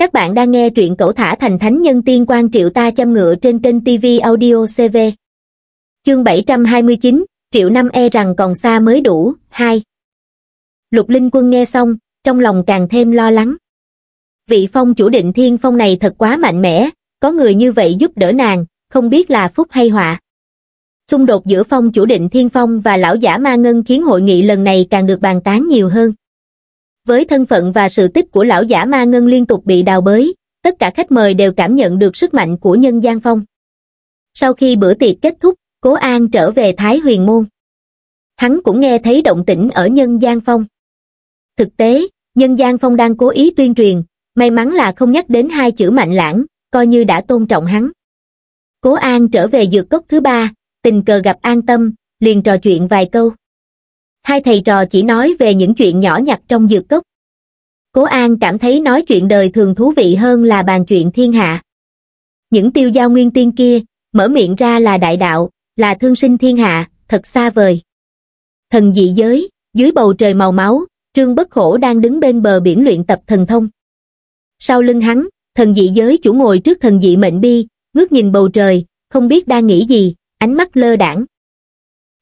Các bạn đang nghe truyện cẩu thả thành thánh nhân tiên quan triệu ta châm ngựa trên kênh TV Audio CV. Chương 729, triệu năm e rằng còn xa mới đủ, 2. Lục Linh Quân nghe xong, trong lòng càng thêm lo lắng. Vị phong chủ định thiên phong này thật quá mạnh mẽ, có người như vậy giúp đỡ nàng, không biết là phúc hay họa. Xung đột giữa phong chủ định thiên phong và lão giả ma ngân khiến hội nghị lần này càng được bàn tán nhiều hơn với thân phận và sự tích của lão giả ma ngân liên tục bị đào bới tất cả khách mời đều cảm nhận được sức mạnh của nhân gian phong sau khi bữa tiệc kết thúc cố an trở về thái huyền môn hắn cũng nghe thấy động tĩnh ở nhân gian phong thực tế nhân gian phong đang cố ý tuyên truyền may mắn là không nhắc đến hai chữ mạnh lãng coi như đã tôn trọng hắn cố an trở về dược cốc thứ ba tình cờ gặp an tâm liền trò chuyện vài câu hai thầy trò chỉ nói về những chuyện nhỏ nhặt trong dược cốc cố an cảm thấy nói chuyện đời thường thú vị hơn là bàn chuyện thiên hạ những tiêu giao nguyên tiên kia mở miệng ra là đại đạo là thương sinh thiên hạ thật xa vời thần dị giới dưới bầu trời màu máu trương bất khổ đang đứng bên bờ biển luyện tập thần thông sau lưng hắn thần dị giới chủ ngồi trước thần dị mệnh bi ngước nhìn bầu trời không biết đang nghĩ gì ánh mắt lơ đãng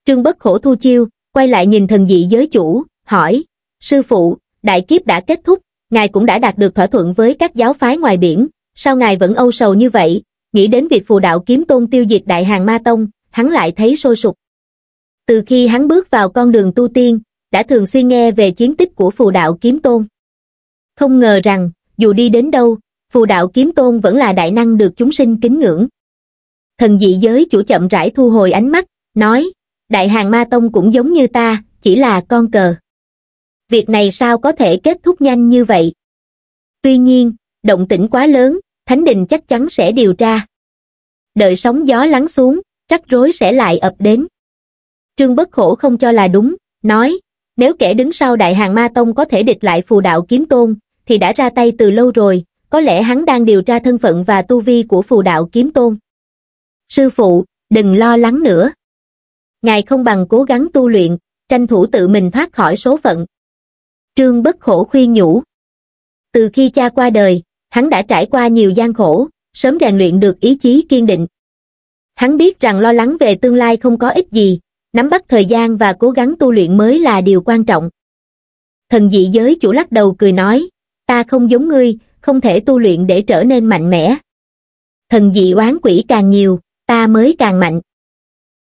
trương bất khổ thu chiêu quay lại nhìn thần dị giới chủ hỏi sư phụ đại kiếp đã kết thúc ngài cũng đã đạt được thỏa thuận với các giáo phái ngoài biển, sao ngài vẫn âu sầu như vậy, nghĩ đến việc phù đạo kiếm tôn tiêu diệt đại hàng ma tông, hắn lại thấy sôi sục. Từ khi hắn bước vào con đường tu tiên, đã thường xuyên nghe về chiến tích của phù đạo kiếm tôn. Không ngờ rằng, dù đi đến đâu, phù đạo kiếm tôn vẫn là đại năng được chúng sinh kính ngưỡng. Thần dị giới chủ chậm rãi thu hồi ánh mắt, nói, đại hàng ma tông cũng giống như ta, chỉ là con cờ việc này sao có thể kết thúc nhanh như vậy tuy nhiên động tĩnh quá lớn thánh đình chắc chắn sẽ điều tra đợi sóng gió lắng xuống rắc rối sẽ lại ập đến trương bất khổ không cho là đúng nói nếu kẻ đứng sau đại hàng ma tông có thể địch lại phù đạo kiếm tôn thì đã ra tay từ lâu rồi có lẽ hắn đang điều tra thân phận và tu vi của phù đạo kiếm tôn sư phụ đừng lo lắng nữa ngài không bằng cố gắng tu luyện tranh thủ tự mình thoát khỏi số phận Trương Bất Khổ khuyên nhủ. Từ khi cha qua đời, hắn đã trải qua nhiều gian khổ, sớm rèn luyện được ý chí kiên định. Hắn biết rằng lo lắng về tương lai không có ích gì, nắm bắt thời gian và cố gắng tu luyện mới là điều quan trọng. Thần dị giới chủ lắc đầu cười nói, ta không giống ngươi, không thể tu luyện để trở nên mạnh mẽ. Thần dị oán quỷ càng nhiều, ta mới càng mạnh.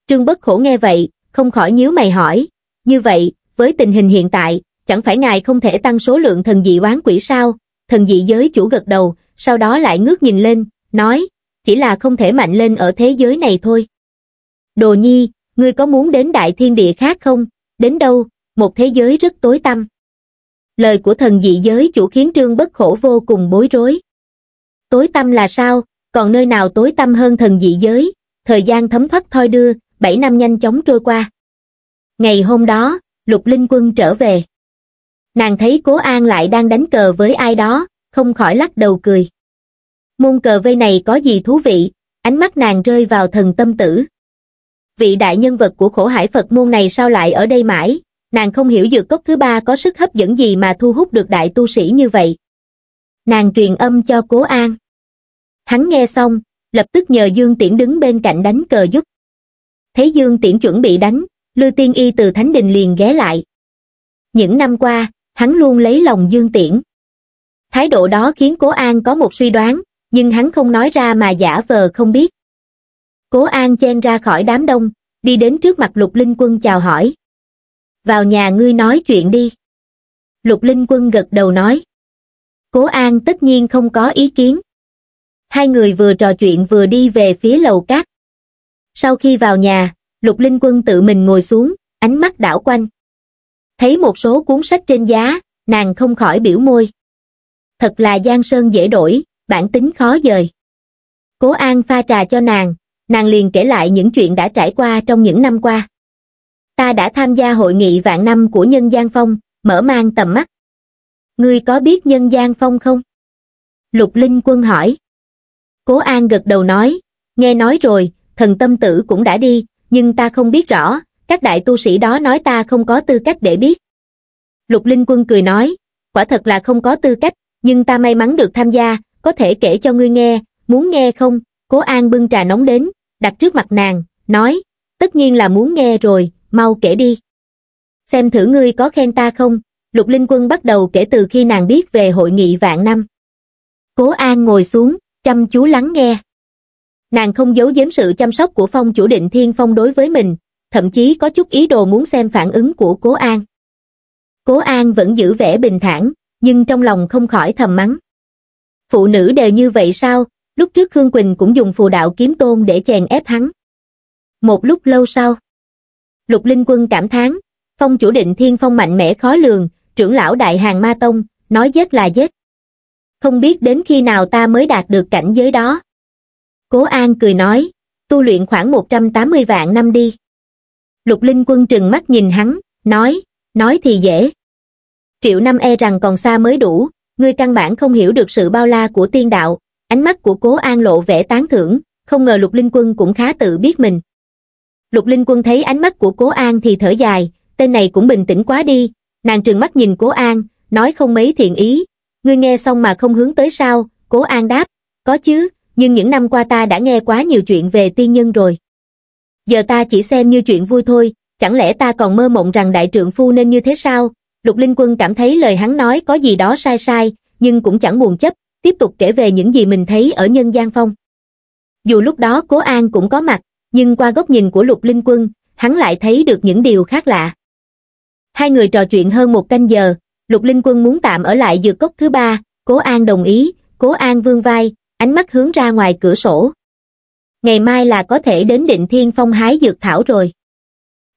Trương Bất Khổ nghe vậy, không khỏi nhíu mày hỏi, như vậy, với tình hình hiện tại, chẳng phải ngài không thể tăng số lượng thần dị oán quỷ sao? Thần dị giới chủ gật đầu, sau đó lại ngước nhìn lên, nói, chỉ là không thể mạnh lên ở thế giới này thôi. Đồ nhi, ngươi có muốn đến đại thiên địa khác không? Đến đâu? Một thế giới rất tối tăm. Lời của thần dị giới chủ khiến trương bất khổ vô cùng bối rối. Tối tăm là sao? Còn nơi nào tối tăm hơn thần dị giới? Thời gian thấm thoát thoi đưa, bảy năm nhanh chóng trôi qua. Ngày hôm đó, lục linh quân trở về nàng thấy cố an lại đang đánh cờ với ai đó, không khỏi lắc đầu cười. Môn cờ vây này có gì thú vị, ánh mắt nàng rơi vào thần tâm tử. Vị đại nhân vật của khổ hải Phật môn này sao lại ở đây mãi, nàng không hiểu dược cốc thứ ba có sức hấp dẫn gì mà thu hút được đại tu sĩ như vậy. Nàng truyền âm cho cố an. Hắn nghe xong, lập tức nhờ Dương Tiễn đứng bên cạnh đánh cờ giúp. Thấy Dương Tiễn chuẩn bị đánh, Lư Tiên Y từ Thánh Đình liền ghé lại. Những năm qua, hắn luôn lấy lòng Dương Tiễn. Thái độ đó khiến Cố An có một suy đoán, nhưng hắn không nói ra mà giả vờ không biết. Cố An chen ra khỏi đám đông, đi đến trước mặt Lục Linh Quân chào hỏi. Vào nhà ngươi nói chuyện đi. Lục Linh Quân gật đầu nói. Cố An tất nhiên không có ý kiến. Hai người vừa trò chuyện vừa đi về phía lầu cát. Sau khi vào nhà, Lục Linh Quân tự mình ngồi xuống, ánh mắt đảo quanh thấy một số cuốn sách trên giá, nàng không khỏi biểu môi. Thật là Giang Sơn dễ đổi, bản tính khó dời. Cố An pha trà cho nàng, nàng liền kể lại những chuyện đã trải qua trong những năm qua. Ta đã tham gia hội nghị vạn năm của Nhân Giang Phong, mở mang tầm mắt. Ngươi có biết Nhân Giang Phong không? Lục Linh Quân hỏi. Cố An gật đầu nói, nghe nói rồi, thần tâm tử cũng đã đi, nhưng ta không biết rõ, các đại tu sĩ đó nói ta không có tư cách để biết. Lục Linh Quân cười nói, quả thật là không có tư cách, nhưng ta may mắn được tham gia, có thể kể cho ngươi nghe, muốn nghe không? Cố An bưng trà nóng đến, đặt trước mặt nàng, nói, tất nhiên là muốn nghe rồi, mau kể đi. Xem thử ngươi có khen ta không? Lục Linh Quân bắt đầu kể từ khi nàng biết về hội nghị vạn năm. Cố An ngồi xuống, chăm chú lắng nghe. Nàng không giấu giếm sự chăm sóc của phong chủ định thiên phong đối với mình, thậm chí có chút ý đồ muốn xem phản ứng của Cố An. Cố An vẫn giữ vẻ bình thản, nhưng trong lòng không khỏi thầm mắng. Phụ nữ đều như vậy sao, lúc trước Khương Quỳnh cũng dùng phù đạo kiếm tôn để chèn ép hắn. Một lúc lâu sau, Lục Linh Quân cảm thán, phong chủ định thiên phong mạnh mẽ khó lường, trưởng lão đại hàng ma tông, nói dết là dết. Không biết đến khi nào ta mới đạt được cảnh giới đó. Cố An cười nói, tu luyện khoảng 180 vạn năm đi lục linh quân trừng mắt nhìn hắn nói nói thì dễ triệu năm e rằng còn xa mới đủ ngươi căn bản không hiểu được sự bao la của tiên đạo ánh mắt của cố an lộ vẻ tán thưởng không ngờ lục linh quân cũng khá tự biết mình lục linh quân thấy ánh mắt của cố an thì thở dài tên này cũng bình tĩnh quá đi nàng trừng mắt nhìn cố an nói không mấy thiện ý ngươi nghe xong mà không hướng tới sao cố an đáp có chứ nhưng những năm qua ta đã nghe quá nhiều chuyện về tiên nhân rồi giờ ta chỉ xem như chuyện vui thôi, chẳng lẽ ta còn mơ mộng rằng đại trượng phu nên như thế sao? Lục Linh Quân cảm thấy lời hắn nói có gì đó sai sai, nhưng cũng chẳng buồn chấp, tiếp tục kể về những gì mình thấy ở nhân gian phong. Dù lúc đó Cố An cũng có mặt, nhưng qua góc nhìn của Lục Linh Quân, hắn lại thấy được những điều khác lạ. Hai người trò chuyện hơn một canh giờ, Lục Linh Quân muốn tạm ở lại dược cốc thứ ba, Cố An đồng ý, Cố An vương vai, ánh mắt hướng ra ngoài cửa sổ ngày mai là có thể đến định thiên phong hái dược thảo rồi.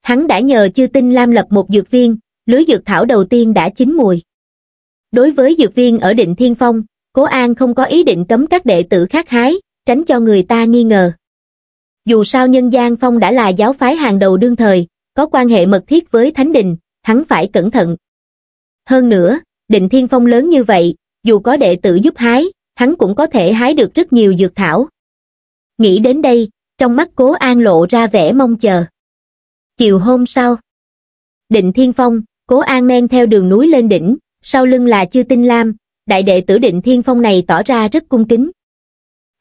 Hắn đã nhờ chư tinh lam lập một dược viên, lưới dược thảo đầu tiên đã chín mùi. Đối với dược viên ở định thiên phong, Cố An không có ý định cấm các đệ tử khác hái, tránh cho người ta nghi ngờ. Dù sao nhân gian phong đã là giáo phái hàng đầu đương thời, có quan hệ mật thiết với Thánh Đình, hắn phải cẩn thận. Hơn nữa, định thiên phong lớn như vậy, dù có đệ tử giúp hái, hắn cũng có thể hái được rất nhiều dược thảo. Nghĩ đến đây, trong mắt cố an lộ ra vẻ mong chờ. Chiều hôm sau, định thiên phong, cố an men theo đường núi lên đỉnh, sau lưng là chư tinh lam, đại đệ tử định thiên phong này tỏ ra rất cung kính.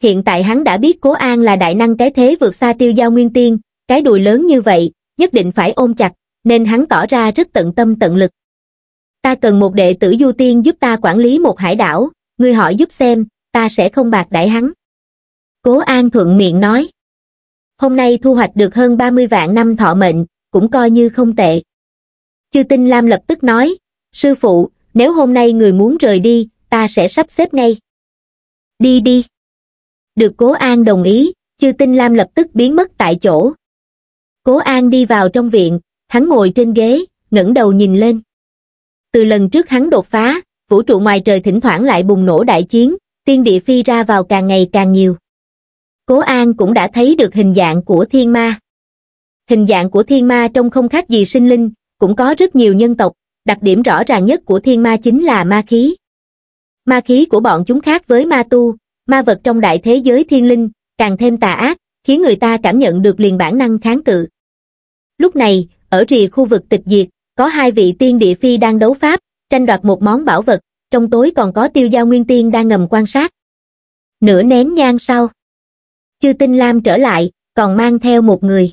Hiện tại hắn đã biết cố an là đại năng cái thế vượt xa tiêu giao nguyên tiên, cái đùi lớn như vậy, nhất định phải ôm chặt, nên hắn tỏ ra rất tận tâm tận lực. Ta cần một đệ tử du tiên giúp ta quản lý một hải đảo, người hỏi giúp xem, ta sẽ không bạc đại hắn. Cố An thuận miệng nói. Hôm nay thu hoạch được hơn 30 vạn năm thọ mệnh, cũng coi như không tệ. Chư Tinh Lam lập tức nói, sư phụ, nếu hôm nay người muốn rời đi, ta sẽ sắp xếp ngay. Đi đi. Được Cố An đồng ý, Chư Tinh Lam lập tức biến mất tại chỗ. Cố An đi vào trong viện, hắn ngồi trên ghế, ngẩng đầu nhìn lên. Từ lần trước hắn đột phá, vũ trụ ngoài trời thỉnh thoảng lại bùng nổ đại chiến, tiên địa phi ra vào càng ngày càng nhiều cố an cũng đã thấy được hình dạng của thiên ma hình dạng của thiên ma trông không khác gì sinh linh cũng có rất nhiều nhân tộc đặc điểm rõ ràng nhất của thiên ma chính là ma khí ma khí của bọn chúng khác với ma tu ma vật trong đại thế giới thiên linh càng thêm tà ác khiến người ta cảm nhận được liền bản năng kháng cự lúc này ở rìa khu vực tịch diệt có hai vị tiên địa phi đang đấu pháp tranh đoạt một món bảo vật trong tối còn có tiêu giao nguyên tiên đang ngầm quan sát nửa nén nhang sau Chư Tinh Lam trở lại, còn mang theo một người.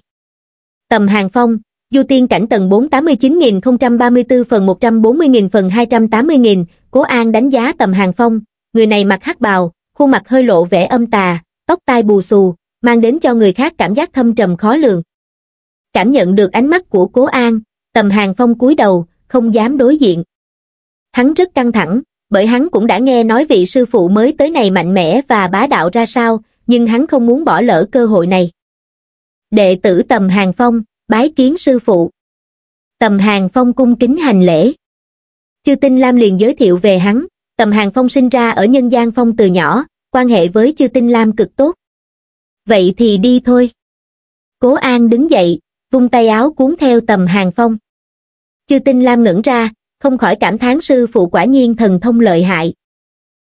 Tầm Hàng Phong, Du Tiên Cảnh tầng 489034 phần 140.000 phần 280.000, Cố An đánh giá Tầm Hàng Phong, người này mặc hắc bào, khuôn mặt hơi lộ vẻ âm tà, tóc tai bù xù, mang đến cho người khác cảm giác thâm trầm khó lường. Cảm nhận được ánh mắt của Cố An, Tầm Hàng Phong cúi đầu, không dám đối diện. Hắn rất căng thẳng, bởi hắn cũng đã nghe nói vị sư phụ mới tới này mạnh mẽ và bá đạo ra sao, nhưng hắn không muốn bỏ lỡ cơ hội này. Đệ tử Tầm Hàng Phong, bái kiến sư phụ. Tầm Hàng Phong cung kính hành lễ. Chư Tinh Lam liền giới thiệu về hắn, Tầm Hàng Phong sinh ra ở nhân gian phong từ nhỏ, quan hệ với Chư Tinh Lam cực tốt. Vậy thì đi thôi. Cố An đứng dậy, vung tay áo cuốn theo Tầm Hàng Phong. Chư Tinh Lam ngẩn ra, không khỏi cảm thán sư phụ quả nhiên thần thông lợi hại.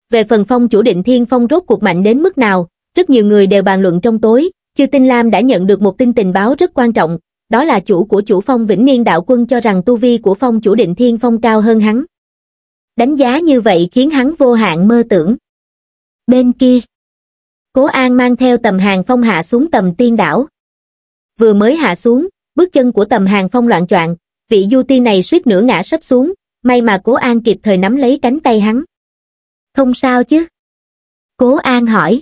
Về phần phong chủ định thiên phong rốt cuộc mạnh đến mức nào, rất nhiều người đều bàn luận trong tối, Chư Tinh Lam đã nhận được một tin tình báo rất quan trọng, đó là chủ của chủ phong Vĩnh Niên Đạo Quân cho rằng tu vi của phong chủ định thiên phong cao hơn hắn. Đánh giá như vậy khiến hắn vô hạn mơ tưởng. Bên kia, Cố An mang theo tầm hàng phong hạ xuống tầm tiên đảo. Vừa mới hạ xuống, bước chân của tầm hàng phong loạn choạng, vị du tiên này suýt nửa ngã sấp xuống, may mà Cố An kịp thời nắm lấy cánh tay hắn. Không sao chứ? Cố An hỏi.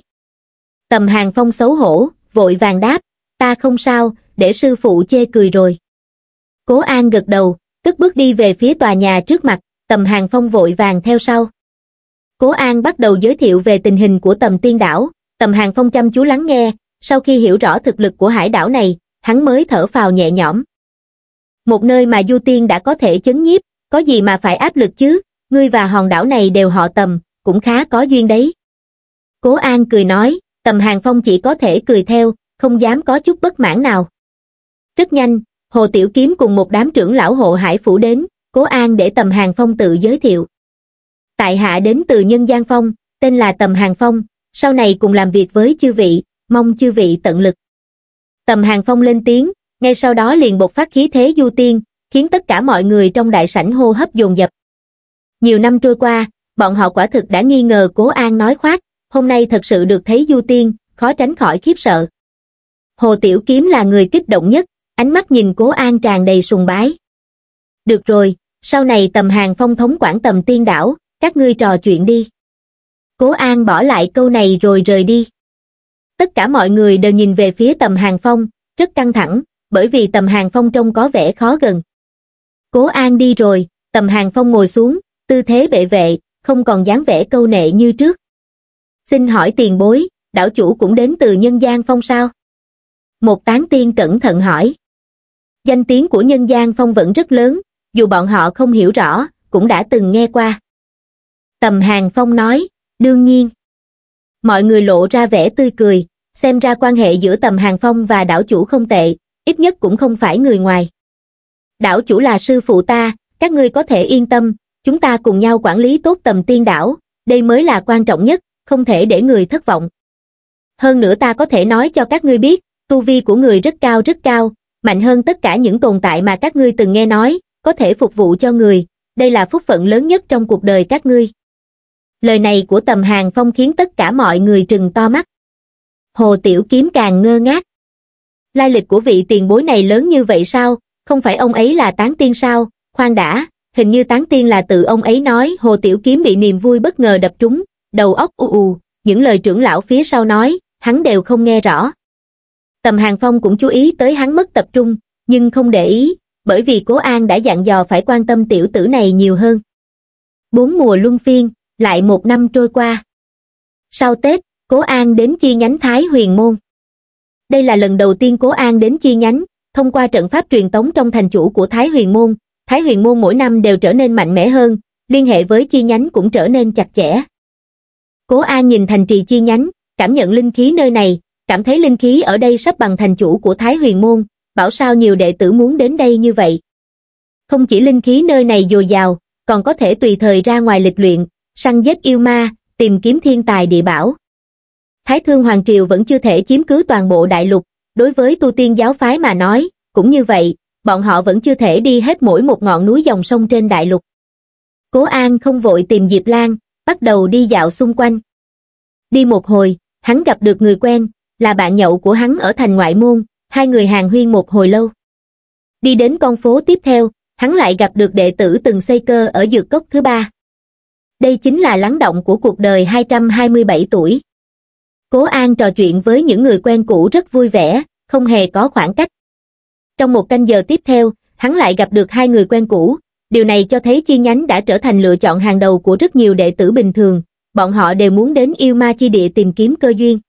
Tầm hàng phong xấu hổ, vội vàng đáp, ta không sao, để sư phụ chê cười rồi. Cố An gật đầu, tức bước đi về phía tòa nhà trước mặt, tầm hàng phong vội vàng theo sau. Cố An bắt đầu giới thiệu về tình hình của tầm tiên đảo, tầm hàng phong chăm chú lắng nghe, sau khi hiểu rõ thực lực của hải đảo này, hắn mới thở phào nhẹ nhõm. Một nơi mà Du Tiên đã có thể chấn nhiếp, có gì mà phải áp lực chứ, ngươi và hòn đảo này đều họ tầm, cũng khá có duyên đấy. Cố An cười nói, tầm hàng phong chỉ có thể cười theo không dám có chút bất mãn nào rất nhanh hồ tiểu kiếm cùng một đám trưởng lão hộ hải phủ đến cố an để tầm hàng phong tự giới thiệu tại hạ đến từ nhân gian phong tên là tầm hàng phong sau này cùng làm việc với chư vị mong chư vị tận lực tầm hàng phong lên tiếng ngay sau đó liền bộc phát khí thế du tiên khiến tất cả mọi người trong đại sảnh hô hấp dồn dập nhiều năm trôi qua bọn họ quả thực đã nghi ngờ cố an nói khoác hôm nay thật sự được thấy Du Tiên, khó tránh khỏi khiếp sợ. Hồ Tiểu Kiếm là người kích động nhất, ánh mắt nhìn Cố An tràn đầy sùng bái. Được rồi, sau này tầm hàng phong thống quản tầm tiên đảo, các ngươi trò chuyện đi. Cố An bỏ lại câu này rồi rời đi. Tất cả mọi người đều nhìn về phía tầm hàng phong, rất căng thẳng, bởi vì tầm hàng phong trông có vẻ khó gần. Cố An đi rồi, tầm hàng phong ngồi xuống, tư thế bệ vệ, không còn dáng vẻ câu nệ như trước. Xin hỏi tiền bối, đảo chủ cũng đến từ nhân gian phong sao? Một tán tiên cẩn thận hỏi. Danh tiếng của nhân gian phong vẫn rất lớn, dù bọn họ không hiểu rõ, cũng đã từng nghe qua. Tầm hàng phong nói, đương nhiên. Mọi người lộ ra vẻ tươi cười, xem ra quan hệ giữa tầm hàng phong và đảo chủ không tệ, ít nhất cũng không phải người ngoài. Đảo chủ là sư phụ ta, các ngươi có thể yên tâm, chúng ta cùng nhau quản lý tốt tầm tiên đảo, đây mới là quan trọng nhất, không thể để người thất vọng. Hơn nữa ta có thể nói cho các ngươi biết, tu vi của người rất cao rất cao, mạnh hơn tất cả những tồn tại mà các ngươi từng nghe nói, có thể phục vụ cho người, đây là phúc phận lớn nhất trong cuộc đời các ngươi. Lời này của tầm hàng phong khiến tất cả mọi người trừng to mắt. Hồ Tiểu Kiếm càng ngơ ngác. Lai lịch của vị tiền bối này lớn như vậy sao, không phải ông ấy là tán tiên sao, khoan đã, hình như tán tiên là tự ông ấy nói Hồ Tiểu Kiếm bị niềm vui bất ngờ đập trúng, đầu óc u u những lời trưởng lão phía sau nói hắn đều không nghe rõ tầm hàng phong cũng chú ý tới hắn mất tập trung nhưng không để ý bởi vì cố an đã dặn dò phải quan tâm tiểu tử này nhiều hơn bốn mùa luân phiên lại một năm trôi qua sau tết cố an đến chi nhánh thái huyền môn đây là lần đầu tiên cố an đến chi nhánh thông qua trận pháp truyền tống trong thành chủ của thái huyền môn thái huyền môn mỗi năm đều trở nên mạnh mẽ hơn liên hệ với chi nhánh cũng trở nên chặt chẽ Cố An nhìn thành trì chi nhánh, cảm nhận linh khí nơi này, cảm thấy linh khí ở đây sắp bằng thành chủ của Thái Huyền Môn, bảo sao nhiều đệ tử muốn đến đây như vậy. Không chỉ linh khí nơi này dồi dào, còn có thể tùy thời ra ngoài lịch luyện, săn giết yêu ma, tìm kiếm thiên tài địa bảo. Thái Thương Hoàng Triều vẫn chưa thể chiếm cứ toàn bộ đại lục, đối với tu tiên giáo phái mà nói, cũng như vậy, bọn họ vẫn chưa thể đi hết mỗi một ngọn núi dòng sông trên đại lục. Cố An không vội tìm Diệp Lan, bắt đầu đi dạo xung quanh. Đi một hồi, hắn gặp được người quen, là bạn nhậu của hắn ở thành ngoại môn, hai người hàng huyên một hồi lâu. Đi đến con phố tiếp theo, hắn lại gặp được đệ tử từng xây cơ ở dược cốc thứ ba. Đây chính là lắng động của cuộc đời 227 tuổi. Cố An trò chuyện với những người quen cũ rất vui vẻ, không hề có khoảng cách. Trong một canh giờ tiếp theo, hắn lại gặp được hai người quen cũ, điều này cho thấy chi nhánh đã trở thành lựa chọn hàng đầu của rất nhiều đệ tử bình thường, bọn họ đều muốn đến yêu ma chi địa tìm kiếm cơ duyên.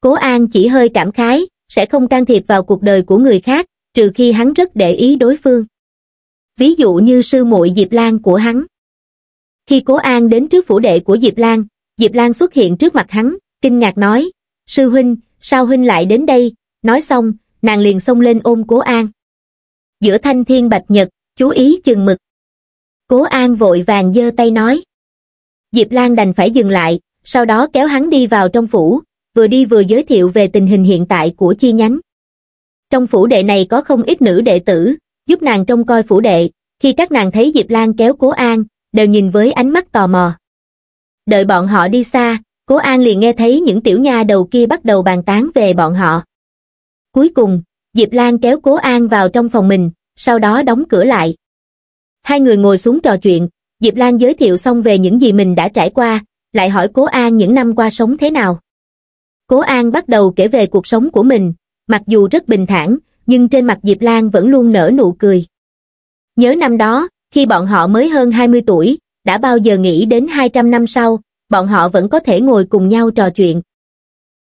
Cố An chỉ hơi cảm khái, sẽ không can thiệp vào cuộc đời của người khác, trừ khi hắn rất để ý đối phương. Ví dụ như sư muội Diệp Lan của hắn. Khi Cố An đến trước phủ đệ của Diệp Lan, Diệp Lan xuất hiện trước mặt hắn, kinh ngạc nói, Sư Huynh, sao Huynh lại đến đây? Nói xong, nàng liền xông lên ôm Cố An. Giữa thanh thiên bạch nhật, chú ý chừng mực. Cố An vội vàng giơ tay nói. Diệp Lan đành phải dừng lại, sau đó kéo hắn đi vào trong phủ, vừa đi vừa giới thiệu về tình hình hiện tại của chi nhánh. Trong phủ đệ này có không ít nữ đệ tử, giúp nàng trông coi phủ đệ, khi các nàng thấy Diệp Lan kéo Cố An, đều nhìn với ánh mắt tò mò. Đợi bọn họ đi xa, Cố An liền nghe thấy những tiểu nha đầu kia bắt đầu bàn tán về bọn họ. Cuối cùng, Diệp Lan kéo Cố An vào trong phòng mình, sau đó đóng cửa lại. Hai người ngồi xuống trò chuyện, Diệp Lan giới thiệu xong về những gì mình đã trải qua, lại hỏi Cố An những năm qua sống thế nào. Cố An bắt đầu kể về cuộc sống của mình, mặc dù rất bình thản, nhưng trên mặt Diệp Lan vẫn luôn nở nụ cười. Nhớ năm đó, khi bọn họ mới hơn 20 tuổi, đã bao giờ nghĩ đến 200 năm sau, bọn họ vẫn có thể ngồi cùng nhau trò chuyện.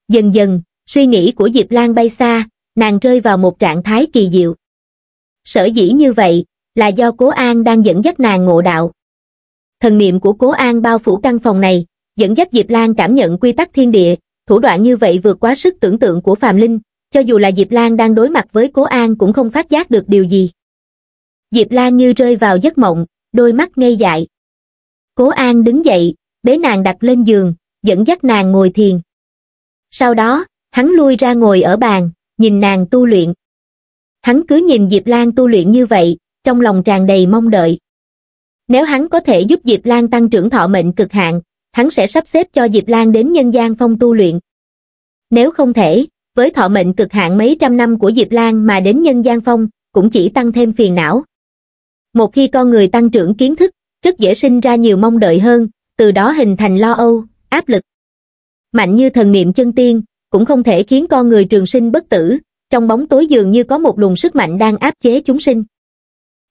Dần dần, suy nghĩ của Diệp Lan bay xa, nàng rơi vào một trạng thái kỳ diệu. Sở dĩ như vậy là do Cố An đang dẫn dắt nàng ngộ đạo. Thần niệm của Cố An bao phủ căn phòng này, dẫn dắt Diệp Lan cảm nhận quy tắc thiên địa, thủ đoạn như vậy vượt quá sức tưởng tượng của Phạm Linh, cho dù là Diệp Lan đang đối mặt với Cố An cũng không phát giác được điều gì. Diệp Lan như rơi vào giấc mộng, đôi mắt ngây dại. Cố An đứng dậy, bế nàng đặt lên giường, dẫn dắt nàng ngồi thiền. Sau đó, hắn lui ra ngồi ở bàn, nhìn nàng tu luyện hắn cứ nhìn diệp lan tu luyện như vậy trong lòng tràn đầy mong đợi nếu hắn có thể giúp diệp lan tăng trưởng thọ mệnh cực hạn hắn sẽ sắp xếp cho diệp lan đến nhân gian phong tu luyện nếu không thể với thọ mệnh cực hạn mấy trăm năm của diệp lan mà đến nhân gian phong cũng chỉ tăng thêm phiền não một khi con người tăng trưởng kiến thức rất dễ sinh ra nhiều mong đợi hơn từ đó hình thành lo âu áp lực mạnh như thần niệm chân tiên cũng không thể khiến con người trường sinh bất tử trong bóng tối dường như có một luồng sức mạnh đang áp chế chúng sinh.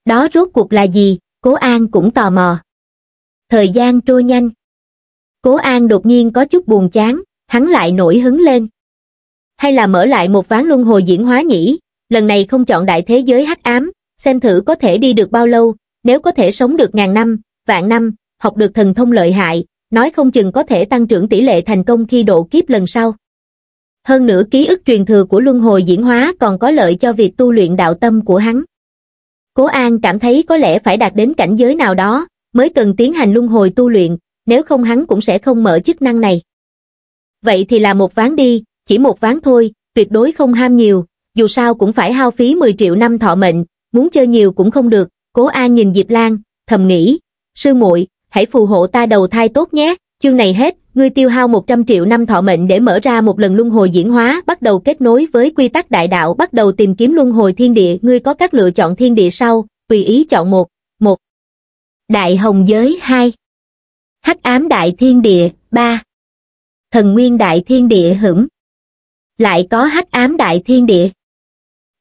Đó rốt cuộc là gì, Cố An cũng tò mò. Thời gian trôi nhanh. Cố An đột nhiên có chút buồn chán, hắn lại nổi hứng lên. Hay là mở lại một ván luân hồi diễn hóa nhỉ, lần này không chọn đại thế giới hắc ám, xem thử có thể đi được bao lâu, nếu có thể sống được ngàn năm, vạn năm, học được thần thông lợi hại, nói không chừng có thể tăng trưởng tỷ lệ thành công khi độ kiếp lần sau hơn nữa ký ức truyền thừa của luân hồi diễn hóa còn có lợi cho việc tu luyện đạo tâm của hắn. Cố An cảm thấy có lẽ phải đạt đến cảnh giới nào đó, mới cần tiến hành luân hồi tu luyện, nếu không hắn cũng sẽ không mở chức năng này. Vậy thì là một ván đi, chỉ một ván thôi, tuyệt đối không ham nhiều, dù sao cũng phải hao phí 10 triệu năm thọ mệnh, muốn chơi nhiều cũng không được. Cố An nhìn Diệp Lan, thầm nghĩ, sư muội, hãy phù hộ ta đầu thai tốt nhé, chương này hết, ngươi tiêu hao 100 triệu năm thọ mệnh để mở ra một lần luân hồi diễn hóa, bắt đầu kết nối với quy tắc đại đạo, bắt đầu tìm kiếm luân hồi thiên địa, ngươi có các lựa chọn thiên địa sau, tùy ý chọn một, một. Đại Hồng Giới 2 Hắc Ám Đại Thiên Địa 3 Thần Nguyên Đại Thiên Địa hửm Lại có Hắc Ám Đại Thiên Địa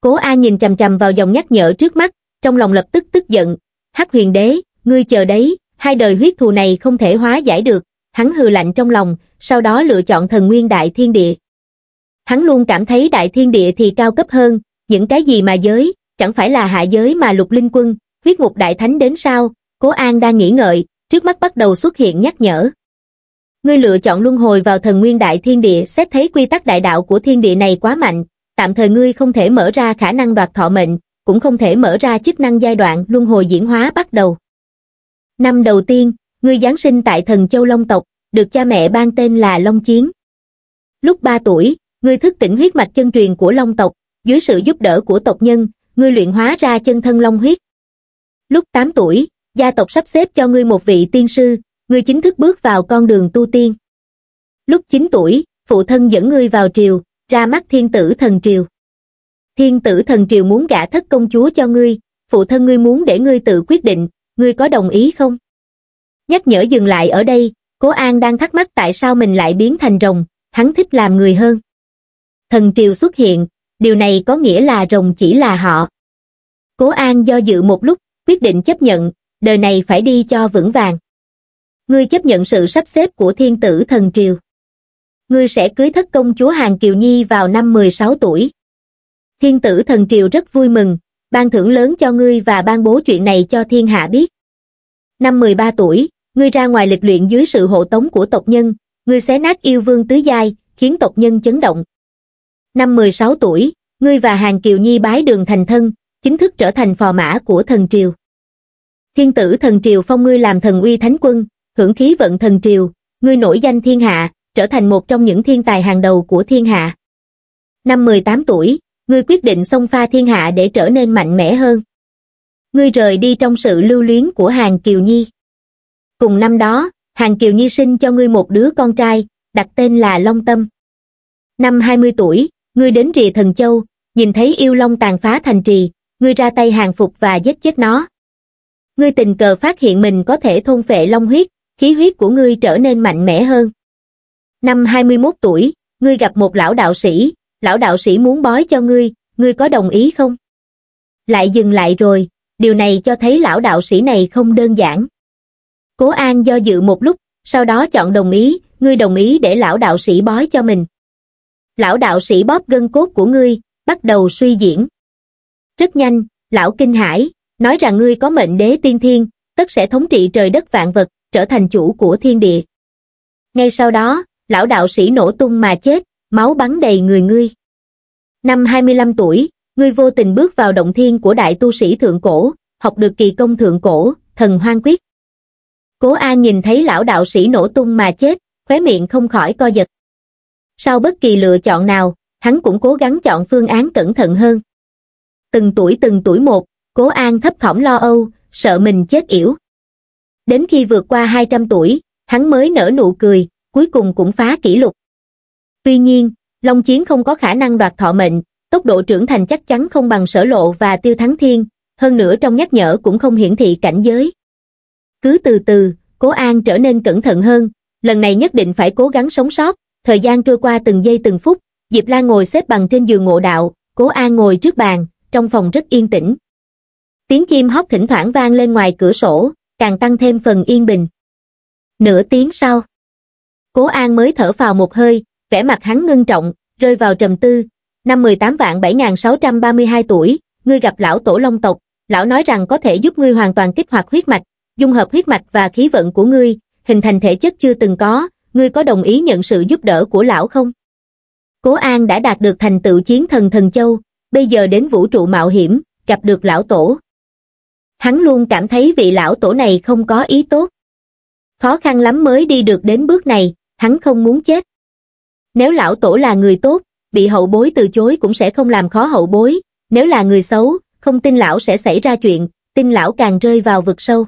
Cố A nhìn chầm chầm vào dòng nhắc nhở trước mắt, trong lòng lập tức tức giận. Hắc huyền đế, ngươi chờ đấy, hai đời huyết thù này không thể hóa giải được, hắn hừ lạnh trong lòng, sau đó lựa chọn thần nguyên đại thiên địa. Hắn luôn cảm thấy đại thiên địa thì cao cấp hơn, những cái gì mà giới, chẳng phải là hạ giới mà lục linh quân, huyết ngục đại thánh đến sao, cố an đang nghĩ ngợi, trước mắt bắt đầu xuất hiện nhắc nhở. Ngươi lựa chọn luân hồi vào thần nguyên đại thiên địa xét thấy quy tắc đại đạo của thiên địa này quá mạnh, tạm thời ngươi không thể mở ra khả năng đoạt thọ mệnh, cũng không thể mở ra chức năng giai đoạn luân hồi diễn hóa bắt đầu. Năm đầu tiên, Ngươi Giáng sinh tại thần châu Long tộc, được cha mẹ ban tên là Long Chiến. Lúc 3 tuổi, ngươi thức tỉnh huyết mạch chân truyền của Long tộc, dưới sự giúp đỡ của tộc nhân, ngươi luyện hóa ra chân thân Long huyết. Lúc 8 tuổi, gia tộc sắp xếp cho ngươi một vị tiên sư, ngươi chính thức bước vào con đường tu tiên. Lúc 9 tuổi, phụ thân dẫn ngươi vào triều, ra mắt thiên tử thần triều. Thiên tử thần triều muốn gả thất công chúa cho ngươi, phụ thân ngươi muốn để ngươi tự quyết định, ngươi có đồng ý không? Nhắc nhở dừng lại ở đây, Cố An đang thắc mắc tại sao mình lại biến thành rồng, hắn thích làm người hơn. Thần triều xuất hiện, điều này có nghĩa là rồng chỉ là họ. Cố An do dự một lúc, quyết định chấp nhận, đời này phải đi cho vững vàng. Ngươi chấp nhận sự sắp xếp của thiên tử thần triều. Ngươi sẽ cưới thất công chúa Hàng Kiều Nhi vào năm 16 tuổi. Thiên tử thần triều rất vui mừng, ban thưởng lớn cho ngươi và ban bố chuyện này cho thiên hạ biết. Năm 13 tuổi, ngươi ra ngoài lịch luyện dưới sự hộ tống của tộc nhân, ngươi xé nát yêu vương tứ giai, khiến tộc nhân chấn động. Năm 16 tuổi, ngươi và Hàng Kiều Nhi bái đường thành thân, chính thức trở thành phò mã của thần triều. Thiên tử thần triều phong ngươi làm thần uy thánh quân, hưởng khí vận thần triều, ngươi nổi danh thiên hạ, trở thành một trong những thiên tài hàng đầu của thiên hạ. Năm 18 tuổi, ngươi quyết định xông pha thiên hạ để trở nên mạnh mẽ hơn. Ngươi rời đi trong sự lưu luyến của Hàng Kiều Nhi cùng năm đó hàng kiều nhi sinh cho ngươi một đứa con trai đặt tên là long tâm năm hai mươi tuổi ngươi đến rìa thần châu nhìn thấy yêu long tàn phá thành trì ngươi ra tay hàng phục và giết chết nó ngươi tình cờ phát hiện mình có thể thôn phệ long huyết khí huyết của ngươi trở nên mạnh mẽ hơn năm hai mươi 21 tuổi ngươi gặp một lão đạo sĩ lão đạo sĩ muốn bói cho ngươi ngươi có đồng ý không lại dừng lại rồi điều này cho thấy lão đạo sĩ này không đơn giản Cố An do dự một lúc, sau đó chọn đồng ý, ngươi đồng ý để lão đạo sĩ bói cho mình. Lão đạo sĩ bóp gân cốt của ngươi, bắt đầu suy diễn. Rất nhanh, lão kinh hải nói rằng ngươi có mệnh đế tiên thiên, tất sẽ thống trị trời đất vạn vật, trở thành chủ của thiên địa. Ngay sau đó, lão đạo sĩ nổ tung mà chết, máu bắn đầy người ngươi. Năm 25 tuổi, ngươi vô tình bước vào động thiên của đại tu sĩ thượng cổ, học được kỳ công thượng cổ, thần hoang quyết. Cố An nhìn thấy lão đạo sĩ nổ tung mà chết, khóe miệng không khỏi co giật. Sau bất kỳ lựa chọn nào, hắn cũng cố gắng chọn phương án cẩn thận hơn. Từng tuổi từng tuổi một, Cố An thấp thỏm lo âu, sợ mình chết yểu. Đến khi vượt qua 200 tuổi, hắn mới nở nụ cười, cuối cùng cũng phá kỷ lục. Tuy nhiên, Long Chiến không có khả năng đoạt thọ mệnh, tốc độ trưởng thành chắc chắn không bằng sở lộ và tiêu thắng thiên, hơn nữa trong nhắc nhở cũng không hiển thị cảnh giới cứ từ từ, Cố An trở nên cẩn thận hơn, lần này nhất định phải cố gắng sống sót, thời gian trôi qua từng giây từng phút, Diệp Lan ngồi xếp bằng trên giường ngộ đạo, Cố An ngồi trước bàn, trong phòng rất yên tĩnh. Tiếng chim hót thỉnh thoảng vang lên ngoài cửa sổ, càng tăng thêm phần yên bình. Nửa tiếng sau, Cố An mới thở vào một hơi, vẻ mặt hắn ngưng trọng, rơi vào trầm tư, năm 18 vạn 7632 tuổi, ngươi gặp lão tổ long tộc, lão nói rằng có thể giúp ngươi hoàn toàn kích hoạt huyết mạch, dung hợp huyết mạch và khí vận của ngươi, hình thành thể chất chưa từng có, ngươi có đồng ý nhận sự giúp đỡ của lão không? Cố An đã đạt được thành tựu chiến thần thần châu, bây giờ đến vũ trụ mạo hiểm, gặp được lão tổ. Hắn luôn cảm thấy vị lão tổ này không có ý tốt. Khó khăn lắm mới đi được đến bước này, hắn không muốn chết. Nếu lão tổ là người tốt, bị hậu bối từ chối cũng sẽ không làm khó hậu bối, nếu là người xấu, không tin lão sẽ xảy ra chuyện, tin lão càng rơi vào vực sâu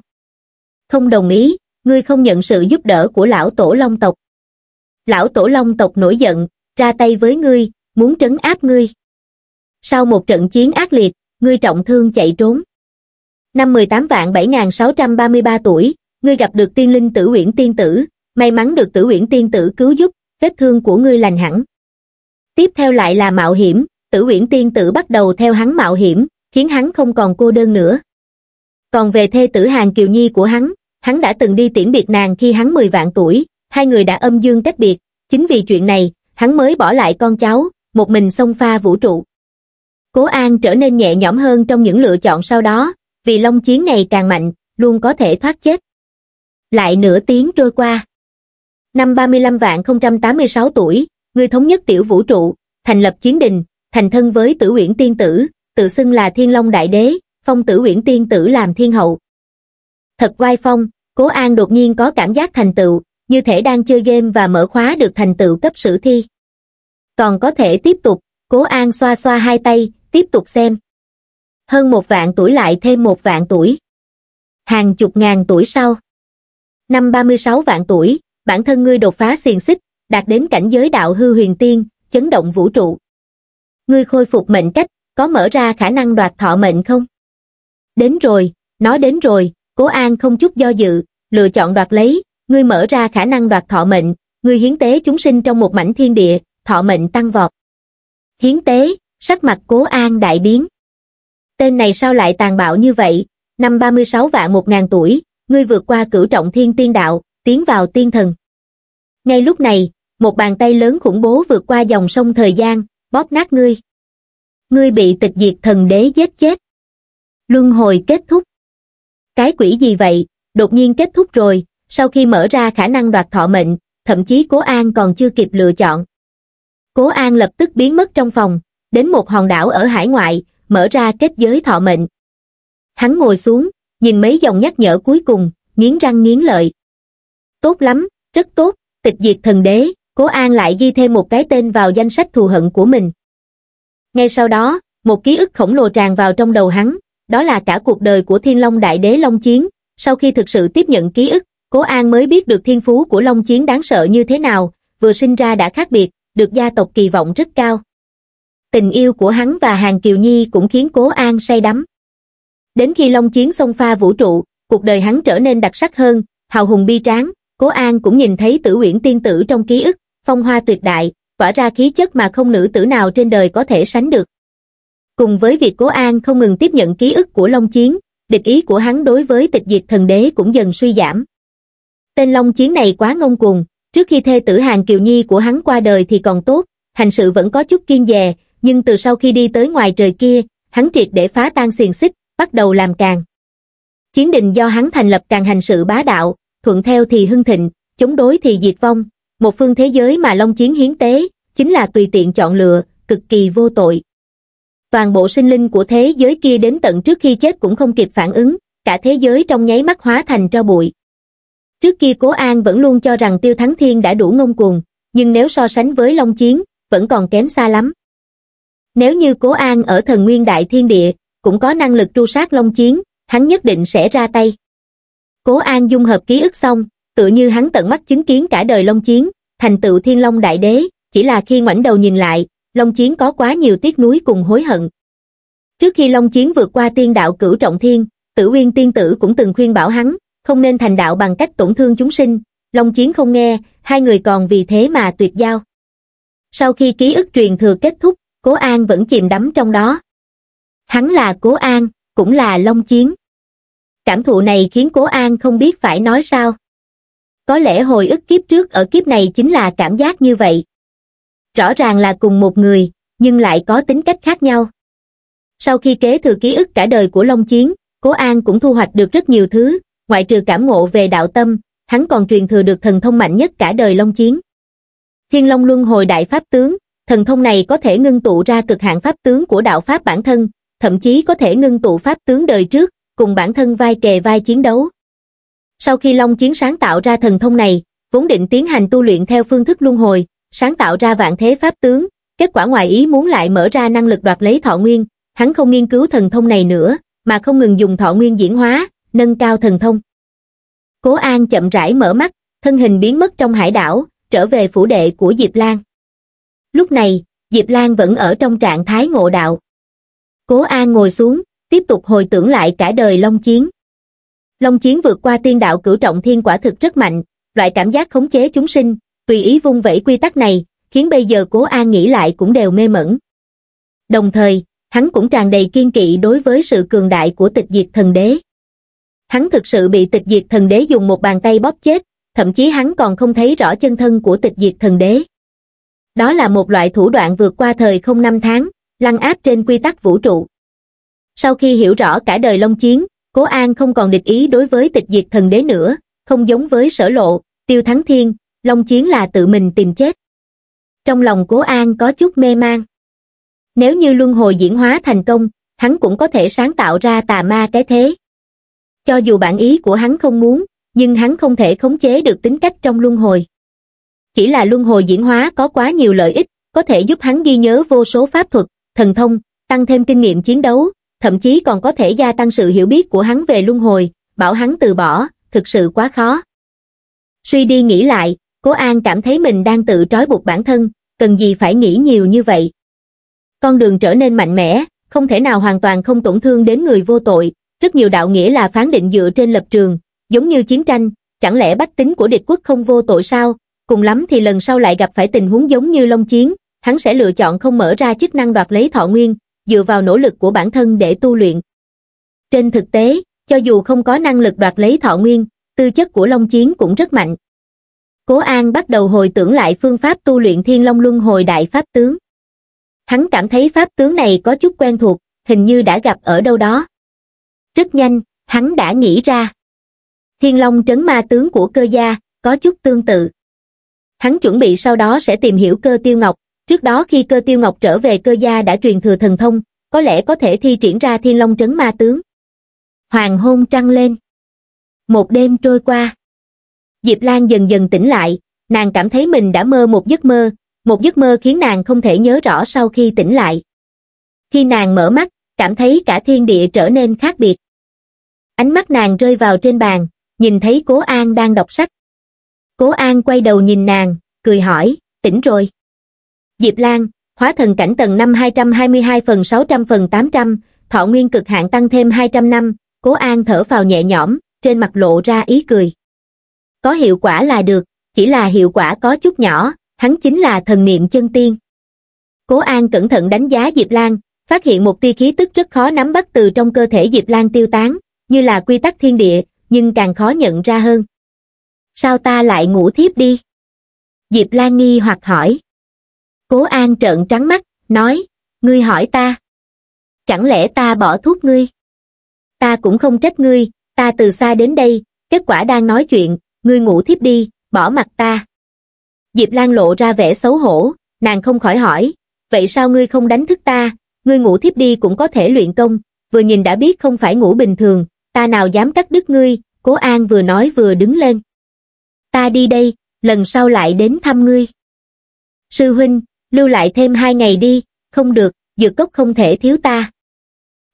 không đồng ý, ngươi không nhận sự giúp đỡ của lão tổ long tộc. Lão tổ long tộc nổi giận, ra tay với ngươi, muốn trấn áp ngươi. Sau một trận chiến ác liệt, ngươi trọng thương chạy trốn. Năm 18 vạn 7.633 tuổi, ngươi gặp được tiên linh tử uyển tiên tử, may mắn được tử uyển tiên tử cứu giúp, vết thương của ngươi lành hẳn. Tiếp theo lại là mạo hiểm, tử uyển tiên tử bắt đầu theo hắn mạo hiểm, khiến hắn không còn cô đơn nữa. Còn về thê tử hàng Kiều Nhi của hắn, hắn đã từng đi tiễn biệt nàng khi hắn 10 vạn tuổi, hai người đã âm dương cách biệt, chính vì chuyện này, hắn mới bỏ lại con cháu, một mình xông pha vũ trụ. Cố An trở nên nhẹ nhõm hơn trong những lựa chọn sau đó, vì long chiến ngày càng mạnh, luôn có thể thoát chết. Lại nửa tiếng trôi qua. Năm 35 vạn 086 tuổi, người thống nhất tiểu vũ trụ, thành lập chiến đình, thành thân với tử uyển tiên tử, tự xưng là thiên long đại đế, phong tử uyển tiên tử làm thiên hậu. Thật oai phong, Cố An đột nhiên có cảm giác thành tựu, như thể đang chơi game và mở khóa được thành tựu cấp sử thi. Còn có thể tiếp tục, Cố An xoa xoa hai tay, tiếp tục xem. Hơn một vạn tuổi lại thêm một vạn tuổi. Hàng chục ngàn tuổi sau. Năm 36 vạn tuổi, bản thân ngươi đột phá xiềng xích, đạt đến cảnh giới đạo hư huyền tiên, chấn động vũ trụ. Ngươi khôi phục mệnh cách, có mở ra khả năng đoạt thọ mệnh không? đến rồi, nó đến rồi, cố an không chút do dự, lựa chọn đoạt lấy, ngươi mở ra khả năng đoạt thọ mệnh, ngươi hiến tế chúng sinh trong một mảnh thiên địa, thọ mệnh tăng vọt. Hiến tế, sắc mặt cố an đại biến. Tên này sao lại tàn bạo như vậy, năm 36 vạn một ngàn tuổi, ngươi vượt qua cửu trọng thiên tiên đạo, tiến vào tiên thần. Ngay lúc này, một bàn tay lớn khủng bố vượt qua dòng sông thời gian, bóp nát ngươi. Ngươi bị tịch diệt thần đế giết chết luân hồi kết thúc cái quỷ gì vậy đột nhiên kết thúc rồi sau khi mở ra khả năng đoạt thọ mệnh thậm chí cố an còn chưa kịp lựa chọn cố an lập tức biến mất trong phòng đến một hòn đảo ở hải ngoại mở ra kết giới thọ mệnh hắn ngồi xuống nhìn mấy dòng nhắc nhở cuối cùng nghiến răng nghiến lợi tốt lắm rất tốt tịch diệt thần đế cố an lại ghi thêm một cái tên vào danh sách thù hận của mình ngay sau đó một ký ức khổng lồ tràn vào trong đầu hắn đó là cả cuộc đời của Thiên Long Đại Đế Long Chiến, sau khi thực sự tiếp nhận ký ức, Cố An mới biết được thiên phú của Long Chiến đáng sợ như thế nào, vừa sinh ra đã khác biệt, được gia tộc kỳ vọng rất cao. Tình yêu của hắn và Hàng Kiều Nhi cũng khiến Cố An say đắm. Đến khi Long Chiến xông pha vũ trụ, cuộc đời hắn trở nên đặc sắc hơn, hào hùng bi tráng, Cố An cũng nhìn thấy tử uyển tiên tử trong ký ức, phong hoa tuyệt đại, tỏa ra khí chất mà không nữ tử nào trên đời có thể sánh được cùng với việc cố an không ngừng tiếp nhận ký ức của long chiến địch ý của hắn đối với tịch diệt thần đế cũng dần suy giảm tên long chiến này quá ngông cuồng trước khi thê tử hàng kiều nhi của hắn qua đời thì còn tốt hành sự vẫn có chút kiên dè nhưng từ sau khi đi tới ngoài trời kia hắn triệt để phá tan xiềng xích bắt đầu làm càng chiến đình do hắn thành lập càng hành sự bá đạo thuận theo thì hưng thịnh chống đối thì diệt vong một phương thế giới mà long chiến hiến tế chính là tùy tiện chọn lựa cực kỳ vô tội toàn bộ sinh linh của thế giới kia đến tận trước khi chết cũng không kịp phản ứng, cả thế giới trong nháy mắt hóa thành tro bụi. Trước kia Cố An vẫn luôn cho rằng Tiêu Thắng Thiên đã đủ ngông cuồng, nhưng nếu so sánh với Long Chiến, vẫn còn kém xa lắm. Nếu như Cố An ở thần nguyên đại thiên địa, cũng có năng lực tru sát Long Chiến, hắn nhất định sẽ ra tay. Cố An dung hợp ký ức xong, tựa như hắn tận mắt chứng kiến cả đời Long Chiến, thành tựu Thiên Long Đại Đế, chỉ là khi ngoảnh đầu nhìn lại, long chiến có quá nhiều tiếc nuối cùng hối hận trước khi long chiến vượt qua tiên đạo cửu trọng thiên tử uyên tiên tử cũng từng khuyên bảo hắn không nên thành đạo bằng cách tổn thương chúng sinh long chiến không nghe hai người còn vì thế mà tuyệt giao sau khi ký ức truyền thừa kết thúc cố an vẫn chìm đắm trong đó hắn là cố an cũng là long chiến cảm thụ này khiến cố an không biết phải nói sao có lẽ hồi ức kiếp trước ở kiếp này chính là cảm giác như vậy rõ ràng là cùng một người nhưng lại có tính cách khác nhau sau khi kế thừa ký ức cả đời của long chiến cố an cũng thu hoạch được rất nhiều thứ ngoại trừ cảm ngộ về đạo tâm hắn còn truyền thừa được thần thông mạnh nhất cả đời long chiến thiên long luân hồi đại pháp tướng thần thông này có thể ngưng tụ ra cực hạn pháp tướng của đạo pháp bản thân thậm chí có thể ngưng tụ pháp tướng đời trước cùng bản thân vai kề vai chiến đấu sau khi long chiến sáng tạo ra thần thông này vốn định tiến hành tu luyện theo phương thức luân hồi sáng tạo ra vạn thế pháp tướng, kết quả ngoài ý muốn lại mở ra năng lực đoạt lấy thọ nguyên, hắn không nghiên cứu thần thông này nữa, mà không ngừng dùng thọ nguyên diễn hóa, nâng cao thần thông. Cố An chậm rãi mở mắt, thân hình biến mất trong hải đảo, trở về phủ đệ của Diệp Lan. Lúc này, Diệp Lan vẫn ở trong trạng thái ngộ đạo. Cố An ngồi xuống, tiếp tục hồi tưởng lại cả đời Long Chiến. Long Chiến vượt qua tiên đạo cửu trọng thiên quả thực rất mạnh, loại cảm giác khống chế chúng sinh, tùy ý vung vẩy quy tắc này, khiến bây giờ cố an nghĩ lại cũng đều mê mẩn. Đồng thời, hắn cũng tràn đầy kiên kỵ đối với sự cường đại của tịch diệt thần đế. Hắn thực sự bị tịch diệt thần đế dùng một bàn tay bóp chết, thậm chí hắn còn không thấy rõ chân thân của tịch diệt thần đế. Đó là một loại thủ đoạn vượt qua thời không năm tháng, lăn áp trên quy tắc vũ trụ. Sau khi hiểu rõ cả đời long chiến, Cố An không còn địch ý đối với tịch diệt thần đế nữa, không giống với sở lộ, tiêu thắng thiên, long chiến là tự mình tìm chết trong lòng cố an có chút mê man nếu như luân hồi diễn hóa thành công hắn cũng có thể sáng tạo ra tà ma cái thế cho dù bản ý của hắn không muốn nhưng hắn không thể khống chế được tính cách trong luân hồi chỉ là luân hồi diễn hóa có quá nhiều lợi ích có thể giúp hắn ghi nhớ vô số pháp thuật thần thông tăng thêm kinh nghiệm chiến đấu thậm chí còn có thể gia tăng sự hiểu biết của hắn về luân hồi bảo hắn từ bỏ thực sự quá khó suy đi nghĩ lại cố an cảm thấy mình đang tự trói buộc bản thân cần gì phải nghĩ nhiều như vậy con đường trở nên mạnh mẽ không thể nào hoàn toàn không tổn thương đến người vô tội rất nhiều đạo nghĩa là phán định dựa trên lập trường giống như chiến tranh chẳng lẽ bách tính của địch quốc không vô tội sao cùng lắm thì lần sau lại gặp phải tình huống giống như long chiến hắn sẽ lựa chọn không mở ra chức năng đoạt lấy thọ nguyên dựa vào nỗ lực của bản thân để tu luyện trên thực tế cho dù không có năng lực đoạt lấy thọ nguyên tư chất của long chiến cũng rất mạnh cố an bắt đầu hồi tưởng lại phương pháp tu luyện thiên long luân hồi đại pháp tướng hắn cảm thấy pháp tướng này có chút quen thuộc hình như đã gặp ở đâu đó rất nhanh hắn đã nghĩ ra thiên long trấn ma tướng của cơ gia có chút tương tự hắn chuẩn bị sau đó sẽ tìm hiểu cơ tiêu ngọc trước đó khi cơ tiêu ngọc trở về cơ gia đã truyền thừa thần thông có lẽ có thể thi triển ra thiên long trấn ma tướng hoàng hôn trăng lên một đêm trôi qua diệp lan dần dần tỉnh lại nàng cảm thấy mình đã mơ một giấc mơ một giấc mơ khiến nàng không thể nhớ rõ sau khi tỉnh lại khi nàng mở mắt cảm thấy cả thiên địa trở nên khác biệt ánh mắt nàng rơi vào trên bàn nhìn thấy cố an đang đọc sách cố an quay đầu nhìn nàng cười hỏi tỉnh rồi diệp lan hóa thần cảnh tầng năm 222 phần 600 phần 800, thọ nguyên cực hạn tăng thêm 200 năm, cố an thở vào nhẹ nhõm, trên mặt lộ ra ý cười có hiệu quả là được, chỉ là hiệu quả có chút nhỏ, hắn chính là thần niệm chân tiên. Cố An cẩn thận đánh giá Diệp Lan, phát hiện một tia khí tức rất khó nắm bắt từ trong cơ thể Diệp Lan tiêu tán, như là quy tắc thiên địa, nhưng càng khó nhận ra hơn. Sao ta lại ngủ thiếp đi? Diệp Lan nghi hoặc hỏi. Cố An trợn trắng mắt, nói, ngươi hỏi ta. Chẳng lẽ ta bỏ thuốc ngươi? Ta cũng không trách ngươi, ta từ xa đến đây, kết quả đang nói chuyện, ngươi ngủ thiếp đi bỏ mặt ta diệp lan lộ ra vẻ xấu hổ nàng không khỏi hỏi vậy sao ngươi không đánh thức ta ngươi ngủ thiếp đi cũng có thể luyện công vừa nhìn đã biết không phải ngủ bình thường ta nào dám cắt đứt ngươi cố an vừa nói vừa đứng lên ta đi đây lần sau lại đến thăm ngươi sư huynh lưu lại thêm hai ngày đi không được dược cốc không thể thiếu ta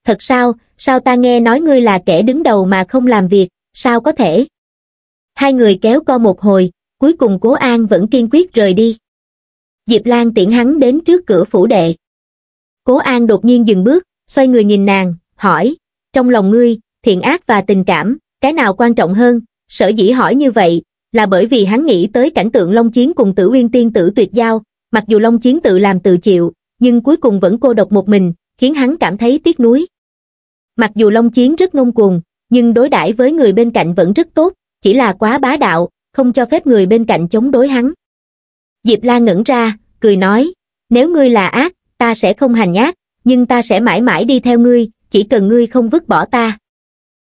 thật sao sao ta nghe nói ngươi là kẻ đứng đầu mà không làm việc sao có thể hai người kéo co một hồi, cuối cùng Cố An vẫn kiên quyết rời đi. Diệp Lan tiện hắn đến trước cửa phủ đệ. Cố An đột nhiên dừng bước, xoay người nhìn nàng, hỏi, trong lòng ngươi, thiện ác và tình cảm, cái nào quan trọng hơn, sở dĩ hỏi như vậy, là bởi vì hắn nghĩ tới cảnh tượng Long Chiến cùng tử uyên tiên tử tuyệt giao, mặc dù Long Chiến tự làm tự chịu, nhưng cuối cùng vẫn cô độc một mình, khiến hắn cảm thấy tiếc nuối. Mặc dù Long Chiến rất ngông cuồng, nhưng đối đãi với người bên cạnh vẫn rất tốt, chỉ là quá bá đạo, không cho phép người bên cạnh chống đối hắn. Diệp La ngẩn ra, cười nói, nếu ngươi là ác, ta sẽ không hành nhát, nhưng ta sẽ mãi mãi đi theo ngươi, chỉ cần ngươi không vứt bỏ ta.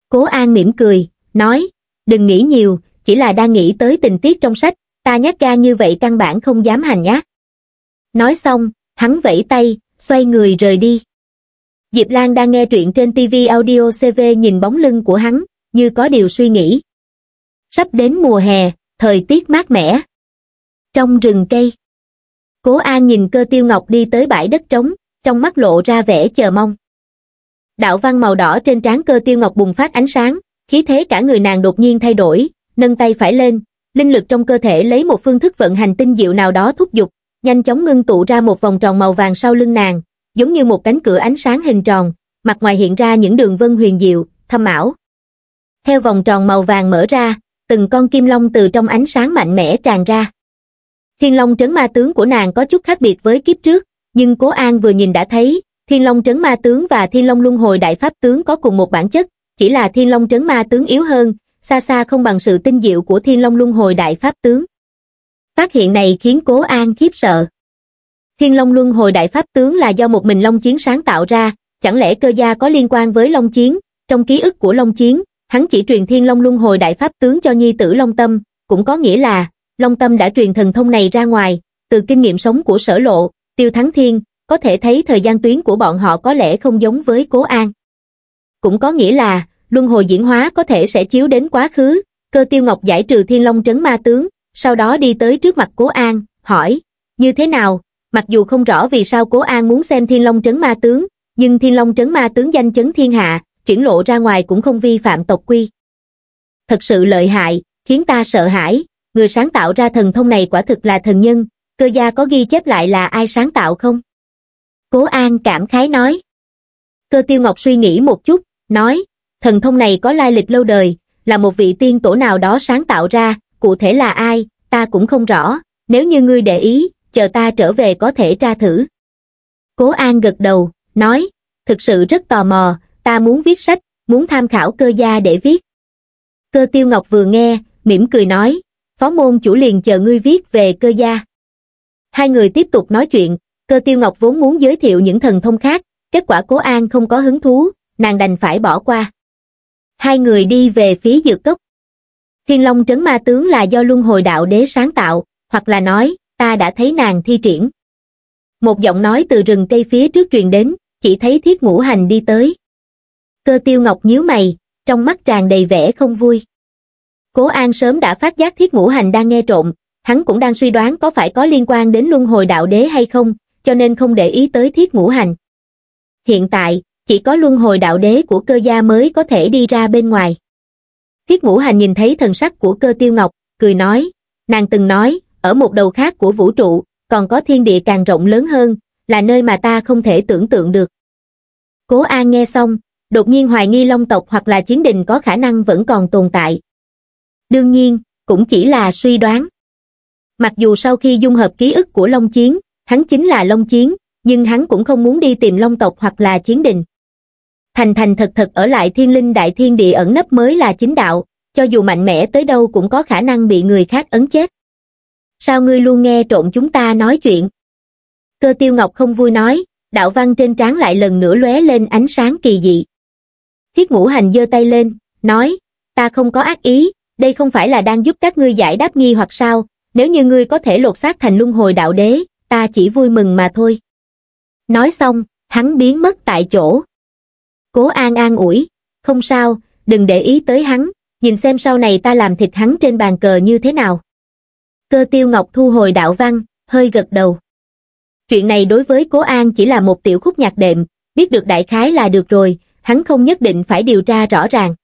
Cố An mỉm cười, nói, đừng nghĩ nhiều, chỉ là đang nghĩ tới tình tiết trong sách, ta nhát ga như vậy căn bản không dám hành nhát. Nói xong, hắn vẫy tay, xoay người rời đi. Diệp Lan đang nghe truyện trên TV audio CV nhìn bóng lưng của hắn, như có điều suy nghĩ sắp đến mùa hè thời tiết mát mẻ trong rừng cây cố an nhìn cơ tiêu ngọc đi tới bãi đất trống trong mắt lộ ra vẻ chờ mong đạo văn màu đỏ trên trán cơ tiêu ngọc bùng phát ánh sáng khí thế cả người nàng đột nhiên thay đổi nâng tay phải lên linh lực trong cơ thể lấy một phương thức vận hành tinh diệu nào đó thúc giục nhanh chóng ngưng tụ ra một vòng tròn màu vàng sau lưng nàng giống như một cánh cửa ánh sáng hình tròn mặt ngoài hiện ra những đường vân huyền diệu thâm ảo theo vòng tròn màu vàng mở ra từng con kim long từ trong ánh sáng mạnh mẽ tràn ra. Thiên long trấn ma tướng của nàng có chút khác biệt với kiếp trước, nhưng Cố An vừa nhìn đã thấy, Thiên long trấn ma tướng và Thiên long luân hồi đại pháp tướng có cùng một bản chất, chỉ là Thiên long trấn ma tướng yếu hơn, xa xa không bằng sự tinh diệu của Thiên long luân hồi đại pháp tướng. Phát hiện này khiến Cố An khiếp sợ. Thiên Long Luân Hồi Đại Pháp Tướng là do một mình Long Chiến sáng tạo ra, chẳng lẽ cơ gia có liên quan với Long Chiến? Trong ký ức của Long Chiến, hắn chỉ truyền thiên long luân hồi đại pháp tướng cho nhi tử Long Tâm, cũng có nghĩa là, Long Tâm đã truyền thần thông này ra ngoài, từ kinh nghiệm sống của sở lộ, tiêu thắng thiên, có thể thấy thời gian tuyến của bọn họ có lẽ không giống với cố an. Cũng có nghĩa là, luân hồi diễn hóa có thể sẽ chiếu đến quá khứ, cơ tiêu ngọc giải trừ thiên long trấn ma tướng, sau đó đi tới trước mặt cố an, hỏi, như thế nào, mặc dù không rõ vì sao cố an muốn xem thiên long trấn ma tướng, nhưng thiên long trấn ma tướng danh chấn thiên hạ, triển lộ ra ngoài cũng không vi phạm tộc quy. Thật sự lợi hại, khiến ta sợ hãi, người sáng tạo ra thần thông này quả thực là thần nhân, cơ gia có ghi chép lại là ai sáng tạo không? Cố An cảm khái nói. Cơ Tiêu Ngọc suy nghĩ một chút, nói, thần thông này có lai lịch lâu đời, là một vị tiên tổ nào đó sáng tạo ra, cụ thể là ai, ta cũng không rõ, nếu như ngươi để ý, chờ ta trở về có thể tra thử. Cố An gật đầu, nói, thực sự rất tò mò, ta muốn viết sách, muốn tham khảo cơ gia để viết. Cơ tiêu ngọc vừa nghe, mỉm cười nói, phó môn chủ liền chờ ngươi viết về cơ gia. Hai người tiếp tục nói chuyện, cơ tiêu ngọc vốn muốn giới thiệu những thần thông khác, kết quả cố an không có hứng thú, nàng đành phải bỏ qua. Hai người đi về phía dược cốc. Thiên Long Trấn Ma Tướng là do Luân Hồi Đạo Đế sáng tạo, hoặc là nói, ta đã thấy nàng thi triển. Một giọng nói từ rừng cây phía trước truyền đến, chỉ thấy thiết ngũ hành đi tới. Cơ tiêu ngọc nhíu mày, trong mắt tràn đầy vẻ không vui. Cố An sớm đã phát giác thiết ngũ hành đang nghe trộm, hắn cũng đang suy đoán có phải có liên quan đến luân hồi đạo đế hay không, cho nên không để ý tới thiết ngũ hành. Hiện tại, chỉ có luân hồi đạo đế của cơ gia mới có thể đi ra bên ngoài. Thiết ngũ hành nhìn thấy thần sắc của cơ tiêu ngọc, cười nói, nàng từng nói, ở một đầu khác của vũ trụ, còn có thiên địa càng rộng lớn hơn, là nơi mà ta không thể tưởng tượng được. Cố An nghe xong, đột nhiên hoài nghi long tộc hoặc là chiến đình có khả năng vẫn còn tồn tại. Đương nhiên, cũng chỉ là suy đoán. Mặc dù sau khi dung hợp ký ức của Long Chiến, hắn chính là Long Chiến, nhưng hắn cũng không muốn đi tìm Long tộc hoặc là chiến đình. Thành thành thật thật ở lại thiên linh đại thiên địa ẩn nấp mới là chính đạo, cho dù mạnh mẽ tới đâu cũng có khả năng bị người khác ấn chết. Sao ngươi luôn nghe trộn chúng ta nói chuyện? Cơ tiêu ngọc không vui nói, đạo văn trên trán lại lần nữa lóe lên ánh sáng kỳ dị thiết ngũ hành giơ tay lên nói ta không có ác ý đây không phải là đang giúp các ngươi giải đáp nghi hoặc sao nếu như ngươi có thể lột xác thành luân hồi đạo đế ta chỉ vui mừng mà thôi nói xong hắn biến mất tại chỗ cố an an ủi không sao đừng để ý tới hắn nhìn xem sau này ta làm thịt hắn trên bàn cờ như thế nào cơ tiêu ngọc thu hồi đạo văn hơi gật đầu chuyện này đối với cố an chỉ là một tiểu khúc nhạc đệm biết được đại khái là được rồi hắn không nhất định phải điều tra rõ ràng.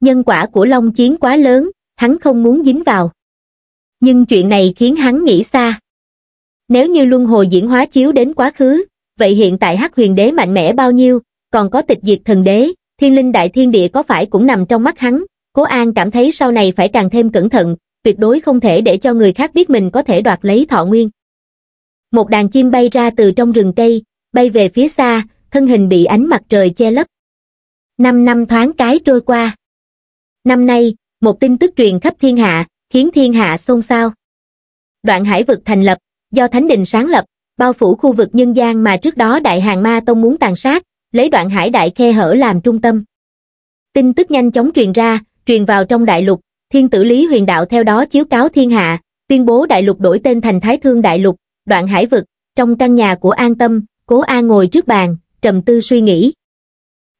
Nhân quả của Long Chiến quá lớn, hắn không muốn dính vào. Nhưng chuyện này khiến hắn nghĩ xa. Nếu như luân hồi diễn hóa chiếu đến quá khứ, vậy hiện tại hắc huyền đế mạnh mẽ bao nhiêu, còn có tịch diệt thần đế, thiên linh đại thiên địa có phải cũng nằm trong mắt hắn, cố an cảm thấy sau này phải càng thêm cẩn thận, tuyệt đối không thể để cho người khác biết mình có thể đoạt lấy thọ nguyên. Một đàn chim bay ra từ trong rừng cây, bay về phía xa, thân hình bị ánh mặt trời che lấp năm năm thoáng cái trôi qua năm nay một tin tức truyền khắp thiên hạ khiến thiên hạ xôn xao đoạn hải vực thành lập do thánh đình sáng lập bao phủ khu vực nhân gian mà trước đó đại hàng ma tông muốn tàn sát lấy đoạn hải đại khe hở làm trung tâm tin tức nhanh chóng truyền ra truyền vào trong đại lục thiên tử lý huyền đạo theo đó chiếu cáo thiên hạ tuyên bố đại lục đổi tên thành thái thương đại lục đoạn hải vực trong căn nhà của an tâm cố a ngồi trước bàn trầm tư suy nghĩ.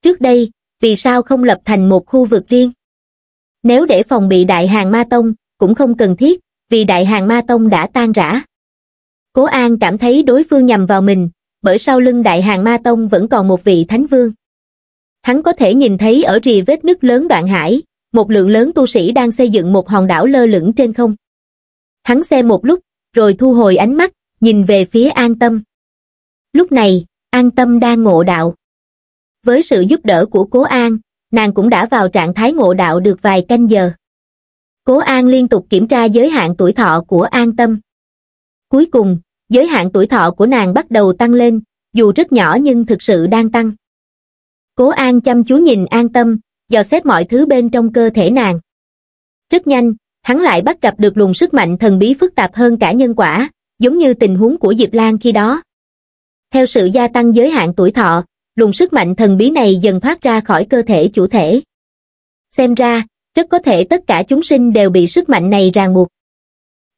Trước đây, vì sao không lập thành một khu vực riêng? Nếu để phòng bị đại hàng ma tông, cũng không cần thiết, vì đại hàng ma tông đã tan rã. Cố An cảm thấy đối phương nhầm vào mình, bởi sau lưng đại hàng ma tông vẫn còn một vị thánh vương. Hắn có thể nhìn thấy ở rìa vết nứt lớn đoạn hải, một lượng lớn tu sĩ đang xây dựng một hòn đảo lơ lửng trên không. Hắn xem một lúc, rồi thu hồi ánh mắt, nhìn về phía an tâm. Lúc này, an tâm đang ngộ đạo. Với sự giúp đỡ của Cố An, nàng cũng đã vào trạng thái ngộ đạo được vài canh giờ. Cố An liên tục kiểm tra giới hạn tuổi thọ của an tâm. Cuối cùng, giới hạn tuổi thọ của nàng bắt đầu tăng lên, dù rất nhỏ nhưng thực sự đang tăng. Cố An chăm chú nhìn an tâm, dò xét mọi thứ bên trong cơ thể nàng. Rất nhanh, hắn lại bắt gặp được luồng sức mạnh thần bí phức tạp hơn cả nhân quả, giống như tình huống của Diệp Lan khi đó. Theo sự gia tăng giới hạn tuổi thọ, luồng sức mạnh thần bí này dần thoát ra khỏi cơ thể chủ thể. Xem ra, rất có thể tất cả chúng sinh đều bị sức mạnh này ràng buộc.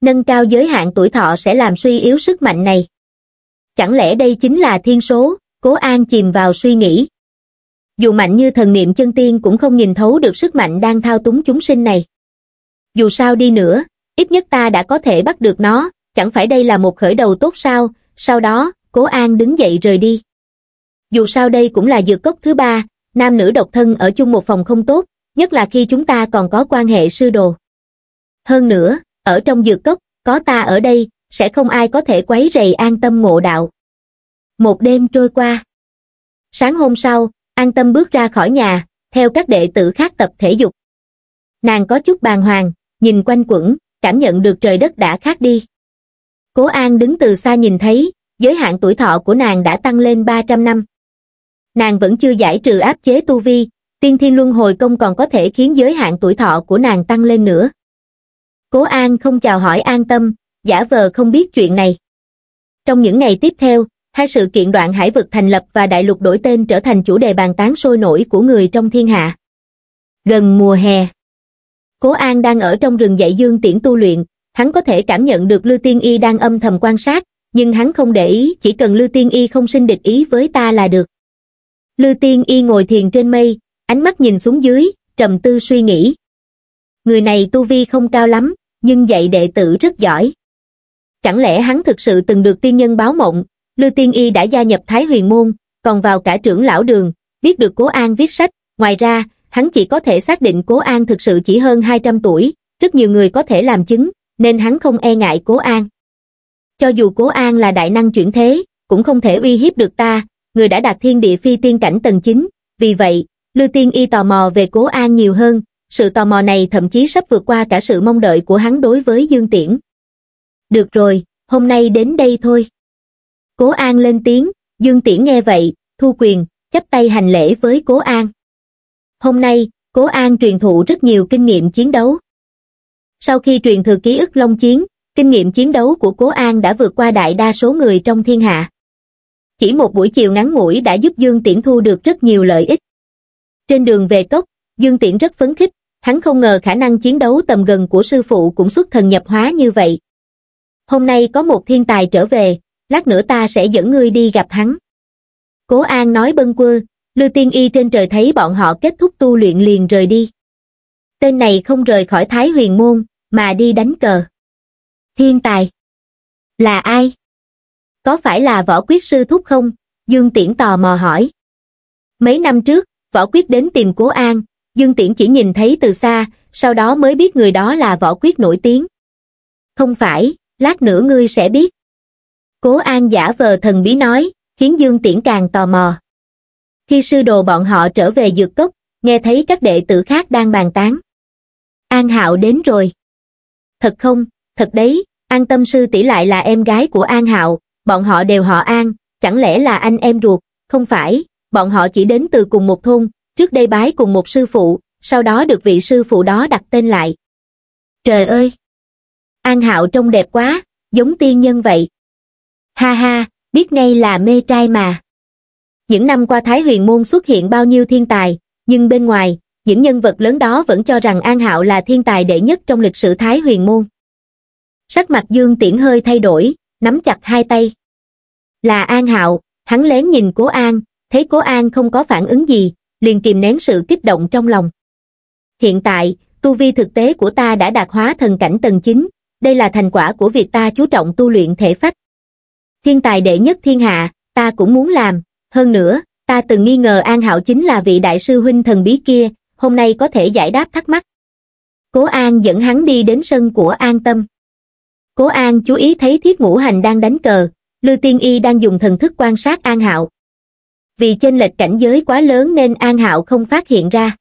Nâng cao giới hạn tuổi thọ sẽ làm suy yếu sức mạnh này. Chẳng lẽ đây chính là thiên số, cố an chìm vào suy nghĩ. Dù mạnh như thần niệm chân tiên cũng không nhìn thấu được sức mạnh đang thao túng chúng sinh này. Dù sao đi nữa, ít nhất ta đã có thể bắt được nó, chẳng phải đây là một khởi đầu tốt sao, sau đó, Cố An đứng dậy rời đi. Dù sao đây cũng là dược cốc thứ ba, nam nữ độc thân ở chung một phòng không tốt, nhất là khi chúng ta còn có quan hệ sư đồ. Hơn nữa, ở trong dược cốc, có ta ở đây, sẽ không ai có thể quấy rầy an tâm ngộ đạo. Một đêm trôi qua. Sáng hôm sau, an tâm bước ra khỏi nhà, theo các đệ tử khác tập thể dục. Nàng có chút bàng hoàng, nhìn quanh quẩn, cảm nhận được trời đất đã khác đi. Cố An đứng từ xa nhìn thấy, giới hạn tuổi thọ của nàng đã tăng lên 300 năm. Nàng vẫn chưa giải trừ áp chế tu vi, tiên thiên luân hồi công còn có thể khiến giới hạn tuổi thọ của nàng tăng lên nữa. Cố An không chào hỏi an tâm, giả vờ không biết chuyện này. Trong những ngày tiếp theo, hai sự kiện đoạn hải vực thành lập và đại lục đổi tên trở thành chủ đề bàn tán sôi nổi của người trong thiên hạ. Gần mùa hè, Cố An đang ở trong rừng dạy dương tiễn tu luyện, hắn có thể cảm nhận được Lưu Tiên Y đang âm thầm quan sát, nhưng hắn không để ý chỉ cần Lưu Tiên Y không sinh địch ý với ta là được. Lưu Tiên Y ngồi thiền trên mây, ánh mắt nhìn xuống dưới, trầm tư suy nghĩ. Người này tu vi không cao lắm, nhưng dạy đệ tử rất giỏi. Chẳng lẽ hắn thực sự từng được tiên nhân báo mộng, Lưu Tiên Y đã gia nhập Thái Huyền Môn, còn vào cả trưởng lão đường, biết được Cố An viết sách, ngoài ra, hắn chỉ có thể xác định Cố An thực sự chỉ hơn 200 tuổi, rất nhiều người có thể làm chứng, nên hắn không e ngại Cố An cho dù Cố An là đại năng chuyển thế, cũng không thể uy hiếp được ta, người đã đạt thiên địa phi tiên cảnh tầng 9, vì vậy, Lưu Tiên Y tò mò về Cố An nhiều hơn, sự tò mò này thậm chí sắp vượt qua cả sự mong đợi của hắn đối với Dương Tiễn. Được rồi, hôm nay đến đây thôi. Cố An lên tiếng, Dương Tiễn nghe vậy, thu quyền, chấp tay hành lễ với Cố An. Hôm nay, Cố An truyền thụ rất nhiều kinh nghiệm chiến đấu. Sau khi truyền thừa ký ức Long Chiến, kinh nghiệm chiến đấu của Cố An đã vượt qua đại đa số người trong thiên hạ. Chỉ một buổi chiều ngắn ngủi đã giúp Dương Tiễn thu được rất nhiều lợi ích. Trên đường về cốc, Dương Tiễn rất phấn khích, hắn không ngờ khả năng chiến đấu tầm gần của sư phụ cũng xuất thần nhập hóa như vậy. Hôm nay có một thiên tài trở về, lát nữa ta sẽ dẫn ngươi đi gặp hắn. Cố An nói bâng quơ, Lưu Tiên Y trên trời thấy bọn họ kết thúc tu luyện liền rời đi. Tên này không rời khỏi Thái Huyền Môn, mà đi đánh cờ. Thiên tài. Là ai? Có phải là võ quyết sư thúc không? Dương Tiễn tò mò hỏi. Mấy năm trước, võ quyết đến tìm Cố An, Dương Tiễn chỉ nhìn thấy từ xa, sau đó mới biết người đó là võ quyết nổi tiếng. Không phải, lát nữa ngươi sẽ biết. Cố An giả vờ thần bí nói, khiến Dương Tiễn càng tò mò. Khi sư đồ bọn họ trở về dược cốc, nghe thấy các đệ tử khác đang bàn tán. An Hạo đến rồi. Thật không, Thật đấy, An Tâm sư tỷ lại là em gái của An Hạo, bọn họ đều họ An, chẳng lẽ là anh em ruột, không phải, bọn họ chỉ đến từ cùng một thôn, trước đây bái cùng một sư phụ, sau đó được vị sư phụ đó đặt tên lại. Trời ơi! An Hạo trông đẹp quá, giống tiên nhân vậy. Ha ha, biết ngay là mê trai mà. Những năm qua Thái Huyền Môn xuất hiện bao nhiêu thiên tài, nhưng bên ngoài, những nhân vật lớn đó vẫn cho rằng An Hạo là thiên tài đệ nhất trong lịch sử Thái Huyền Môn sắc mặt dương tiễn hơi thay đổi nắm chặt hai tay là an hạo hắn lén nhìn cố an thấy cố an không có phản ứng gì liền kìm nén sự kích động trong lòng hiện tại tu vi thực tế của ta đã đạt hóa thần cảnh tầng chín đây là thành quả của việc ta chú trọng tu luyện thể phách thiên tài đệ nhất thiên hạ ta cũng muốn làm hơn nữa ta từng nghi ngờ an hạo chính là vị đại sư huynh thần bí kia hôm nay có thể giải đáp thắc mắc cố an dẫn hắn đi đến sân của an tâm Cố An chú ý thấy Thiết Ngũ Hành đang đánh cờ, Lư Tiên Y đang dùng thần thức quan sát An Hạo. Vì chênh lệch cảnh giới quá lớn nên An Hạo không phát hiện ra.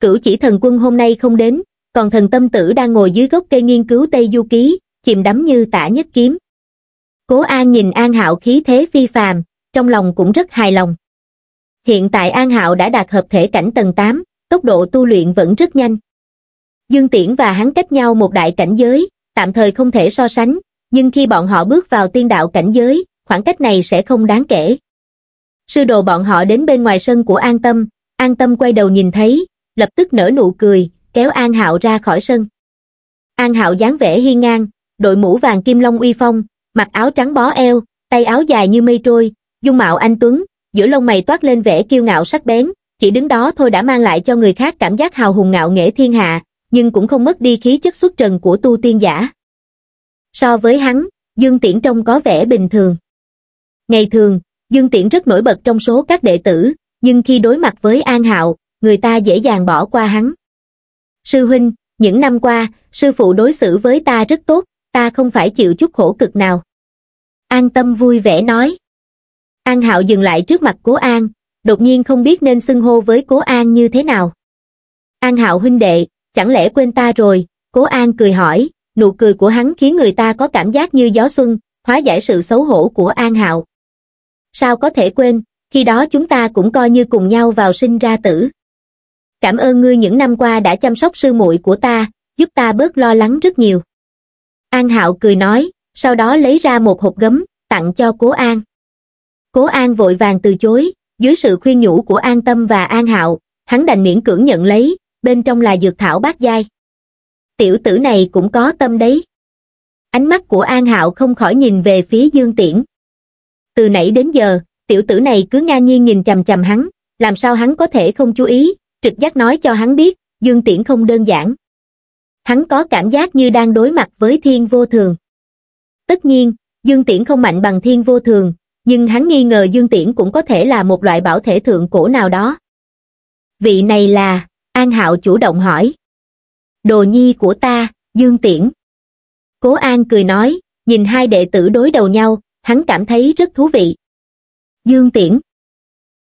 Cửu chỉ thần quân hôm nay không đến, còn thần tâm tử đang ngồi dưới gốc cây nghiên cứu Tây Du Ký, chìm đắm như tả nhất kiếm. Cố An nhìn An Hạo khí thế phi phàm, trong lòng cũng rất hài lòng. Hiện tại An Hạo đã đạt hợp thể cảnh tầng 8, tốc độ tu luyện vẫn rất nhanh. Dương Tiễn và hắn cách nhau một đại cảnh giới, tạm thời không thể so sánh, nhưng khi bọn họ bước vào tiên đạo cảnh giới, khoảng cách này sẽ không đáng kể. Sư đồ bọn họ đến bên ngoài sân của An Tâm, An Tâm quay đầu nhìn thấy, lập tức nở nụ cười, kéo An Hạo ra khỏi sân. An Hạo dáng vẻ hiên ngang, đội mũ vàng kim long uy phong, mặc áo trắng bó eo, tay áo dài như mây trôi, dung mạo anh tuấn, giữa lông mày toát lên vẻ kiêu ngạo sắc bén, chỉ đứng đó thôi đã mang lại cho người khác cảm giác hào hùng ngạo nghễ thiên hạ, nhưng cũng không mất đi khí chất xuất trần của tu tiên giả. So với hắn, Dương Tiễn trông có vẻ bình thường. Ngày thường, Dương Tiễn rất nổi bật trong số các đệ tử, nhưng khi đối mặt với An Hạo, người ta dễ dàng bỏ qua hắn. Sư huynh, những năm qua, sư phụ đối xử với ta rất tốt, ta không phải chịu chút khổ cực nào. An Tâm vui vẻ nói. An Hạo dừng lại trước mặt Cố An, đột nhiên không biết nên xưng hô với Cố An như thế nào. An Hạo huynh đệ, chẳng lẽ quên ta rồi, cố an cười hỏi, nụ cười của hắn khiến người ta có cảm giác như gió xuân, hóa giải sự xấu hổ của an hạo. Sao có thể quên, khi đó chúng ta cũng coi như cùng nhau vào sinh ra tử. Cảm ơn ngươi những năm qua đã chăm sóc sư muội của ta, giúp ta bớt lo lắng rất nhiều. An hạo cười nói, sau đó lấy ra một hộp gấm, tặng cho cố an. Cố an vội vàng từ chối, dưới sự khuyên nhủ của an tâm và an hạo, hắn đành miễn cưỡng nhận lấy, bên trong là dược thảo bát giai. Tiểu tử này cũng có tâm đấy. Ánh mắt của An Hạo không khỏi nhìn về phía Dương Tiễn. Từ nãy đến giờ, tiểu tử này cứ ngang nhiên nhìn chằm chằm hắn, làm sao hắn có thể không chú ý, trực giác nói cho hắn biết, Dương Tiễn không đơn giản. Hắn có cảm giác như đang đối mặt với thiên vô thường. Tất nhiên, Dương Tiễn không mạnh bằng thiên vô thường, nhưng hắn nghi ngờ Dương Tiễn cũng có thể là một loại bảo thể thượng cổ nào đó. Vị này là an hạo chủ động hỏi đồ nhi của ta dương tiễn cố an cười nói nhìn hai đệ tử đối đầu nhau hắn cảm thấy rất thú vị dương tiễn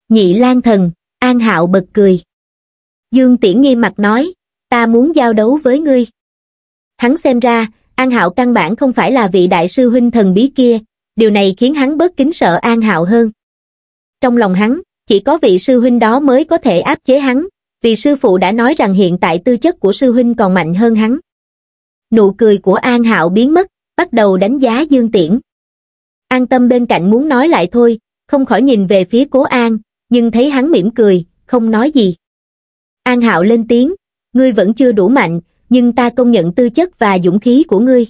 nhị lan thần an hạo bật cười dương tiễn nghiêm mặt nói ta muốn giao đấu với ngươi hắn xem ra an hạo căn bản không phải là vị đại sư huynh thần bí kia điều này khiến hắn bớt kính sợ an hạo hơn trong lòng hắn chỉ có vị sư huynh đó mới có thể áp chế hắn vì sư phụ đã nói rằng hiện tại tư chất của sư huynh còn mạnh hơn hắn. Nụ cười của An Hạo biến mất, bắt đầu đánh giá Dương Tiễn. An Tâm bên cạnh muốn nói lại thôi, không khỏi nhìn về phía cố An, nhưng thấy hắn mỉm cười, không nói gì. An Hạo lên tiếng, ngươi vẫn chưa đủ mạnh, nhưng ta công nhận tư chất và dũng khí của ngươi.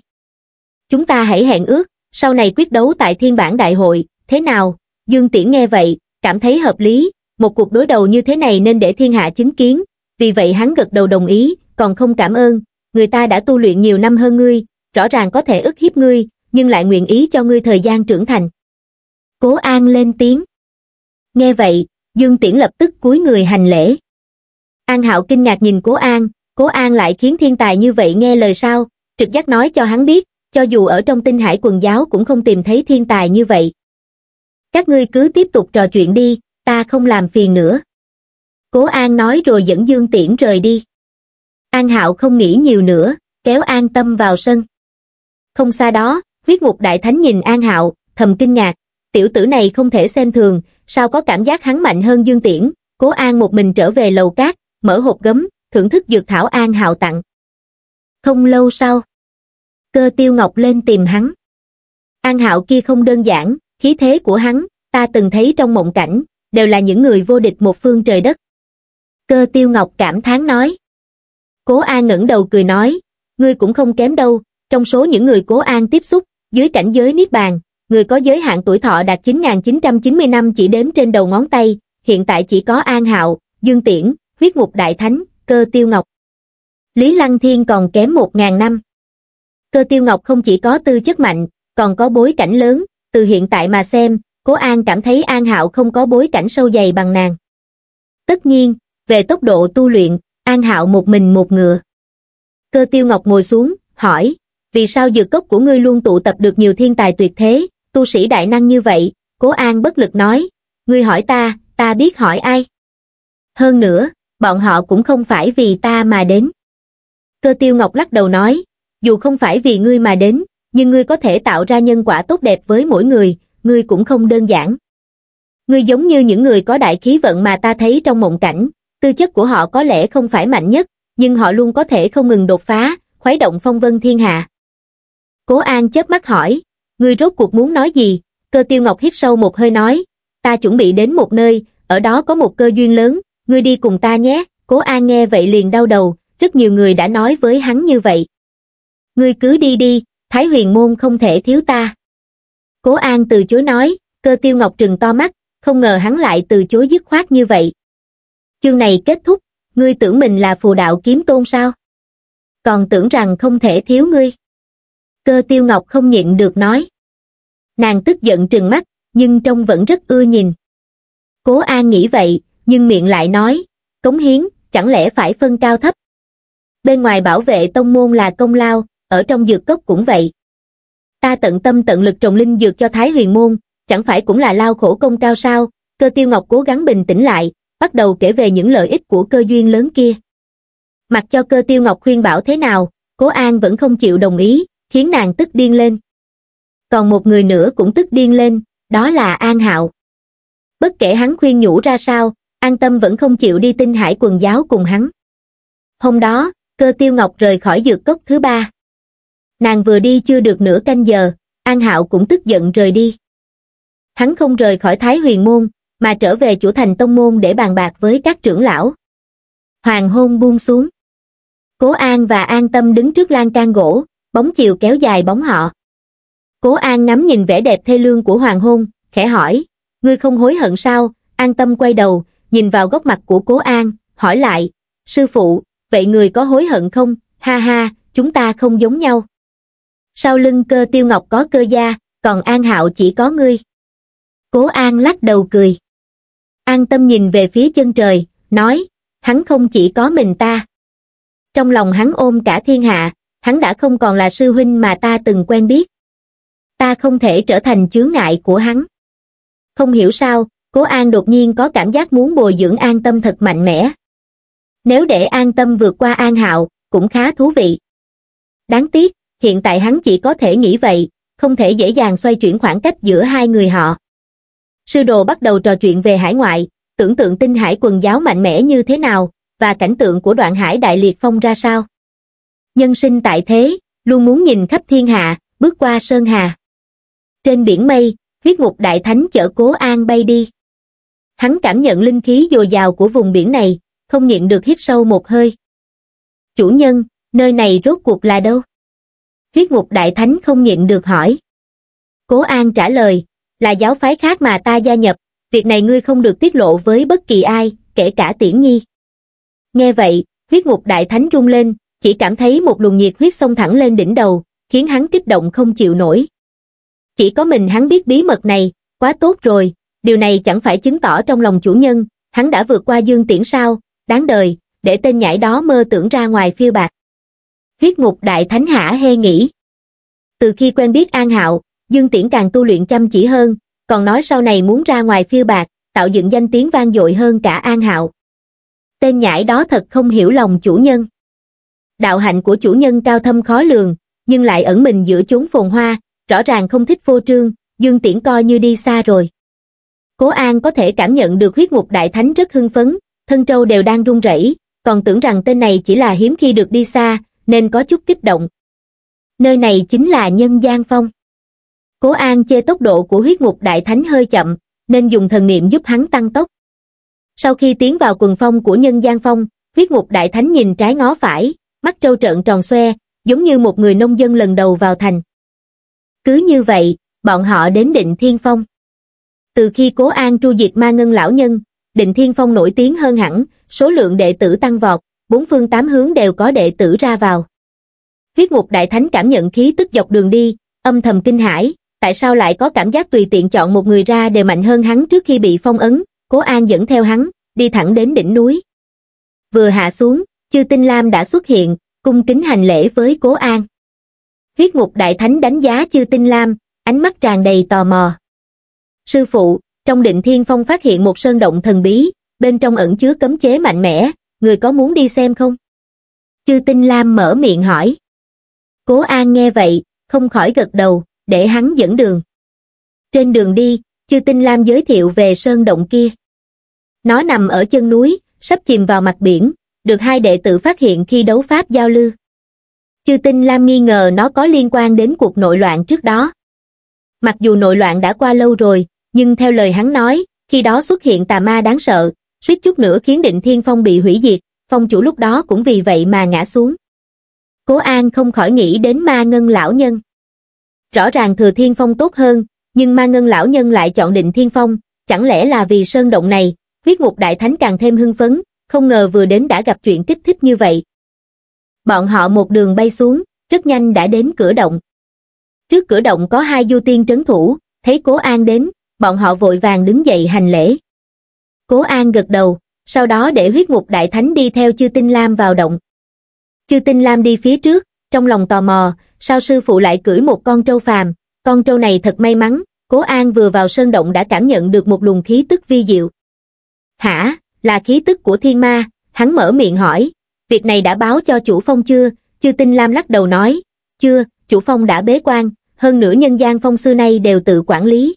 Chúng ta hãy hẹn ước, sau này quyết đấu tại thiên bản đại hội, thế nào? Dương Tiễn nghe vậy, cảm thấy hợp lý, một cuộc đối đầu như thế này nên để thiên hạ chứng kiến, vì vậy hắn gật đầu đồng ý, còn không cảm ơn, người ta đã tu luyện nhiều năm hơn ngươi, rõ ràng có thể ức hiếp ngươi, nhưng lại nguyện ý cho ngươi thời gian trưởng thành. Cố An lên tiếng. Nghe vậy, Dương Tiễn lập tức cúi người hành lễ. An Hạo kinh ngạc nhìn Cố An, Cố An lại khiến thiên tài như vậy nghe lời sao, trực giác nói cho hắn biết, cho dù ở trong tinh hải quần giáo cũng không tìm thấy thiên tài như vậy. Các ngươi cứ tiếp tục trò chuyện đi, ta không làm phiền nữa. Cố An nói rồi dẫn Dương Tiễn rời đi. An Hạo không nghĩ nhiều nữa, kéo An Tâm vào sân. Không xa đó, huyết ngục đại thánh nhìn An Hạo, thầm kinh ngạc, tiểu tử này không thể xem thường, sao có cảm giác hắn mạnh hơn Dương Tiễn. Cố An một mình trở về lầu cát, mở hộp gấm, thưởng thức dược thảo An Hạo tặng. Không lâu sau, cơ tiêu ngọc lên tìm hắn. An Hạo kia không đơn giản, khí thế của hắn, ta từng thấy trong mộng cảnh, đều là những người vô địch một phương trời đất cơ tiêu ngọc cảm thán nói cố an ngẩng đầu cười nói ngươi cũng không kém đâu trong số những người cố an tiếp xúc dưới cảnh giới niết bàn người có giới hạn tuổi thọ đạt 9.990 năm chỉ đếm trên đầu ngón tay hiện tại chỉ có an hạo dương tiễn huyết ngục đại thánh cơ tiêu ngọc lý lăng thiên còn kém 1.000 năm cơ tiêu ngọc không chỉ có tư chất mạnh còn có bối cảnh lớn từ hiện tại mà xem Cố An cảm thấy An Hạo không có bối cảnh sâu dày bằng nàng. Tất nhiên, về tốc độ tu luyện, An Hạo một mình một ngựa. Cơ Tiêu Ngọc ngồi xuống, hỏi, vì sao dược cốc của ngươi luôn tụ tập được nhiều thiên tài tuyệt thế, tu sĩ đại năng như vậy? Cố An bất lực nói, ngươi hỏi ta, ta biết hỏi ai. Hơn nữa, bọn họ cũng không phải vì ta mà đến. Cơ Tiêu Ngọc lắc đầu nói, dù không phải vì ngươi mà đến, nhưng ngươi có thể tạo ra nhân quả tốt đẹp với mỗi người, ngươi cũng không đơn giản. Ngươi giống như những người có đại khí vận mà ta thấy trong mộng cảnh, tư chất của họ có lẽ không phải mạnh nhất, nhưng họ luôn có thể không ngừng đột phá, khuấy động phong vân thiên hạ. Cố An chớp mắt hỏi, ngươi rốt cuộc muốn nói gì? Cơ Tiêu Ngọc hít sâu một hơi nói, ta chuẩn bị đến một nơi, ở đó có một cơ duyên lớn, ngươi đi cùng ta nhé. Cố An nghe vậy liền đau đầu, rất nhiều người đã nói với hắn như vậy. Ngươi cứ đi đi, Thái Huyền Môn không thể thiếu ta cố an từ chối nói cơ tiêu ngọc trừng to mắt không ngờ hắn lại từ chối dứt khoát như vậy chương này kết thúc ngươi tưởng mình là phù đạo kiếm tôn sao còn tưởng rằng không thể thiếu ngươi cơ tiêu ngọc không nhịn được nói nàng tức giận trừng mắt nhưng trông vẫn rất ưa nhìn cố an nghĩ vậy nhưng miệng lại nói cống hiến chẳng lẽ phải phân cao thấp bên ngoài bảo vệ tông môn là công lao ở trong dược cốc cũng vậy ta tận tâm tận lực trồng linh dược cho Thái Huyền Môn, chẳng phải cũng là lao khổ công cao sao, cơ tiêu ngọc cố gắng bình tĩnh lại, bắt đầu kể về những lợi ích của cơ duyên lớn kia. Mặc cho cơ tiêu ngọc khuyên bảo thế nào, cố an vẫn không chịu đồng ý, khiến nàng tức điên lên. Còn một người nữa cũng tức điên lên, đó là An Hạo. Bất kể hắn khuyên nhủ ra sao, An Tâm vẫn không chịu đi tinh hải quần giáo cùng hắn. Hôm đó, cơ tiêu ngọc rời khỏi dược cốc thứ ba nàng vừa đi chưa được nửa canh giờ, An Hạo cũng tức giận rời đi. Hắn không rời khỏi Thái Huyền Môn, mà trở về chủ thành Tông Môn để bàn bạc với các trưởng lão. Hoàng hôn buông xuống. Cố An và An Tâm đứng trước lan can gỗ, bóng chiều kéo dài bóng họ. Cố An ngắm nhìn vẻ đẹp thê lương của hoàng hôn, khẽ hỏi, ngươi không hối hận sao, An Tâm quay đầu, nhìn vào góc mặt của Cố An, hỏi lại, sư phụ, vậy người có hối hận không, ha ha, chúng ta không giống nhau sau lưng cơ tiêu ngọc có cơ gia còn an hạo chỉ có ngươi cố an lắc đầu cười an tâm nhìn về phía chân trời nói hắn không chỉ có mình ta trong lòng hắn ôm cả thiên hạ hắn đã không còn là sư huynh mà ta từng quen biết ta không thể trở thành chướng ngại của hắn không hiểu sao cố an đột nhiên có cảm giác muốn bồi dưỡng an tâm thật mạnh mẽ nếu để an tâm vượt qua an hạo cũng khá thú vị đáng tiếc hiện tại hắn chỉ có thể nghĩ vậy, không thể dễ dàng xoay chuyển khoảng cách giữa hai người họ. Sư đồ bắt đầu trò chuyện về hải ngoại, tưởng tượng tinh hải quần giáo mạnh mẽ như thế nào, và cảnh tượng của đoạn hải đại liệt phong ra sao. Nhân sinh tại thế, luôn muốn nhìn khắp thiên hạ, bước qua sơn hà. Trên biển mây, huyết ngục đại thánh chở cố an bay đi. Hắn cảm nhận linh khí dồi dào của vùng biển này, không nhịn được hít sâu một hơi. Chủ nhân, nơi này rốt cuộc là đâu? huyết ngục đại thánh không nhịn được hỏi. Cố An trả lời, là giáo phái khác mà ta gia nhập, việc này ngươi không được tiết lộ với bất kỳ ai, kể cả tiễn nhi. Nghe vậy, huyết ngục đại thánh rung lên, chỉ cảm thấy một luồng nhiệt huyết xông thẳng lên đỉnh đầu, khiến hắn kích động không chịu nổi. Chỉ có mình hắn biết bí mật này, quá tốt rồi, điều này chẳng phải chứng tỏ trong lòng chủ nhân, hắn đã vượt qua dương tiễn sao, đáng đời, để tên nhãi đó mơ tưởng ra ngoài phiêu bạc. Huyết ngục đại thánh hả hê nghĩ. Từ khi quen biết An Hạo, Dương Tiễn càng tu luyện chăm chỉ hơn, còn nói sau này muốn ra ngoài phiêu bạc, tạo dựng danh tiếng vang dội hơn cả An Hạo. Tên nhãi đó thật không hiểu lòng chủ nhân. Đạo hạnh của chủ nhân cao thâm khó lường, nhưng lại ẩn mình giữa chốn phồn hoa, rõ ràng không thích vô trương, Dương Tiễn coi như đi xa rồi. Cố An có thể cảm nhận được huyết ngục đại thánh rất hưng phấn, thân trâu đều đang run rẩy, còn tưởng rằng tên này chỉ là hiếm khi được đi xa, nên có chút kích động. Nơi này chính là nhân gian phong. Cố An chê tốc độ của huyết ngục đại thánh hơi chậm, nên dùng thần niệm giúp hắn tăng tốc. Sau khi tiến vào quần phong của nhân gian phong, huyết ngục đại thánh nhìn trái ngó phải, mắt trâu trợn tròn xoe, giống như một người nông dân lần đầu vào thành. Cứ như vậy, bọn họ đến định thiên phong. Từ khi cố an tru diệt ma ngân lão nhân, định thiên phong nổi tiếng hơn hẳn, số lượng đệ tử tăng vọt, bốn phương tám hướng đều có đệ tử ra vào. Huyết ngục đại thánh cảm nhận khí tức dọc đường đi, âm thầm kinh hãi, tại sao lại có cảm giác tùy tiện chọn một người ra đều mạnh hơn hắn trước khi bị phong ấn, cố an dẫn theo hắn, đi thẳng đến đỉnh núi. Vừa hạ xuống, chư tinh lam đã xuất hiện, cung kính hành lễ với cố an. Huyết ngục đại thánh đánh giá chư tinh lam, ánh mắt tràn đầy tò mò. Sư phụ, trong định thiên phong phát hiện một sơn động thần bí, bên trong ẩn chứa cấm chế mạnh mẽ, người có muốn đi xem không? Chư Tinh Lam mở miệng hỏi. Cố An nghe vậy, không khỏi gật đầu, để hắn dẫn đường. Trên đường đi, Chư Tinh Lam giới thiệu về sơn động kia. Nó nằm ở chân núi, sắp chìm vào mặt biển, được hai đệ tử phát hiện khi đấu pháp giao lưu. Chư Tinh Lam nghi ngờ nó có liên quan đến cuộc nội loạn trước đó. Mặc dù nội loạn đã qua lâu rồi, nhưng theo lời hắn nói, khi đó xuất hiện tà ma đáng sợ, suýt chút nữa khiến định thiên phong bị hủy diệt, phong chủ lúc đó cũng vì vậy mà ngã xuống. Cố An không khỏi nghĩ đến ma ngân lão nhân. Rõ ràng thừa thiên phong tốt hơn, nhưng ma ngân lão nhân lại chọn định thiên phong, chẳng lẽ là vì sơn động này, huyết ngục đại thánh càng thêm hưng phấn, không ngờ vừa đến đã gặp chuyện kích thích như vậy. Bọn họ một đường bay xuống, rất nhanh đã đến cửa động. Trước cửa động có hai du tiên trấn thủ, thấy cố an đến, bọn họ vội vàng đứng dậy hành lễ. Cố An gật đầu, sau đó để huyết ngục đại thánh đi theo chư tinh lam vào động. Chư tinh lam đi phía trước, trong lòng tò mò, sao sư phụ lại cưỡi một con trâu phàm, con trâu này thật may mắn, Cố An vừa vào sơn động đã cảm nhận được một luồng khí tức vi diệu. Hả, là khí tức của thiên ma, hắn mở miệng hỏi, việc này đã báo cho chủ phong chưa, chư tinh lam lắc đầu nói, chưa, chủ phong đã bế quan, hơn nữa nhân gian phong sư này đều tự quản lý.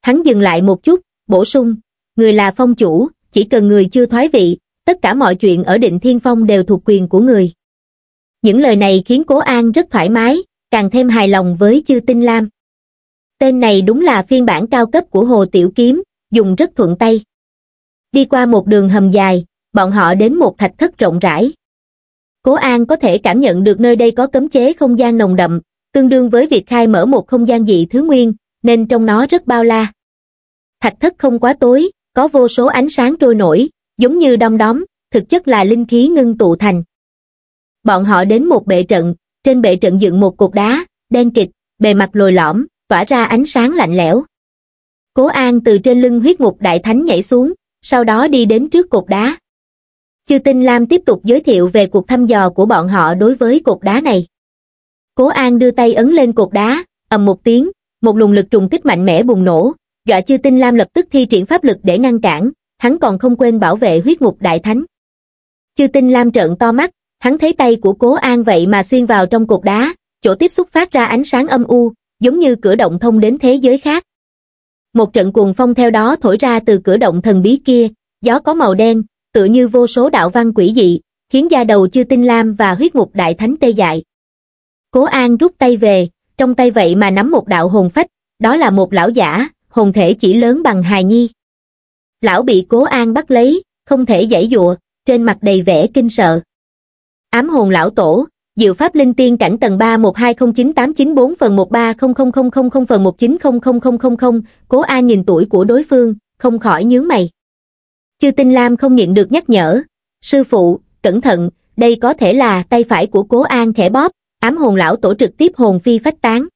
Hắn dừng lại một chút, bổ sung, người là phong chủ, chỉ cần người chưa thoái vị, tất cả mọi chuyện ở định thiên phong đều thuộc quyền của người. Những lời này khiến Cố An rất thoải mái, càng thêm hài lòng với chư tinh lam. Tên này đúng là phiên bản cao cấp của Hồ Tiểu Kiếm, dùng rất thuận tay. Đi qua một đường hầm dài, bọn họ đến một thạch thất rộng rãi. Cố An có thể cảm nhận được nơi đây có cấm chế không gian nồng đậm, tương đương với việc khai mở một không gian dị thứ nguyên, nên trong nó rất bao la. Thạch thất không quá tối, có vô số ánh sáng trôi nổi, giống như đom đóm, thực chất là linh khí ngưng tụ thành. Bọn họ đến một bệ trận, trên bệ trận dựng một cục đá, đen kịch, bề mặt lồi lõm, tỏa ra ánh sáng lạnh lẽo. Cố An từ trên lưng huyết ngục đại thánh nhảy xuống, sau đó đi đến trước cục đá. Chư Tinh Lam tiếp tục giới thiệu về cuộc thăm dò của bọn họ đối với cục đá này. Cố An đưa tay ấn lên cục đá, ầm một tiếng, một luồng lực trùng kích mạnh mẽ bùng nổ, dọa chư tinh lam lập tức thi triển pháp lực để ngăn cản hắn còn không quên bảo vệ huyết ngục đại thánh chư tinh lam trợn to mắt hắn thấy tay của cố an vậy mà xuyên vào trong cục đá chỗ tiếp xúc phát ra ánh sáng âm u giống như cửa động thông đến thế giới khác một trận cuồng phong theo đó thổi ra từ cửa động thần bí kia gió có màu đen tựa như vô số đạo văn quỷ dị khiến da đầu chư tinh lam và huyết ngục đại thánh tê dại cố an rút tay về trong tay vậy mà nắm một đạo hồn phách đó là một lão giả hồn thể chỉ lớn bằng hài nhi. Lão bị cố an bắt lấy, không thể giải dụa, trên mặt đầy vẻ kinh sợ. Ám hồn lão tổ, Diệu Pháp Linh Tiên cảnh tầng 3120989 phần 130000 phần 19000000, Cố A nhìn tuổi của đối phương, không khỏi nhướng mày. Chư Tinh Lam không nhịn được nhắc nhở, "Sư phụ, cẩn thận, đây có thể là tay phải của Cố An khẽ bóp, ám hồn lão tổ trực tiếp hồn phi phách tán."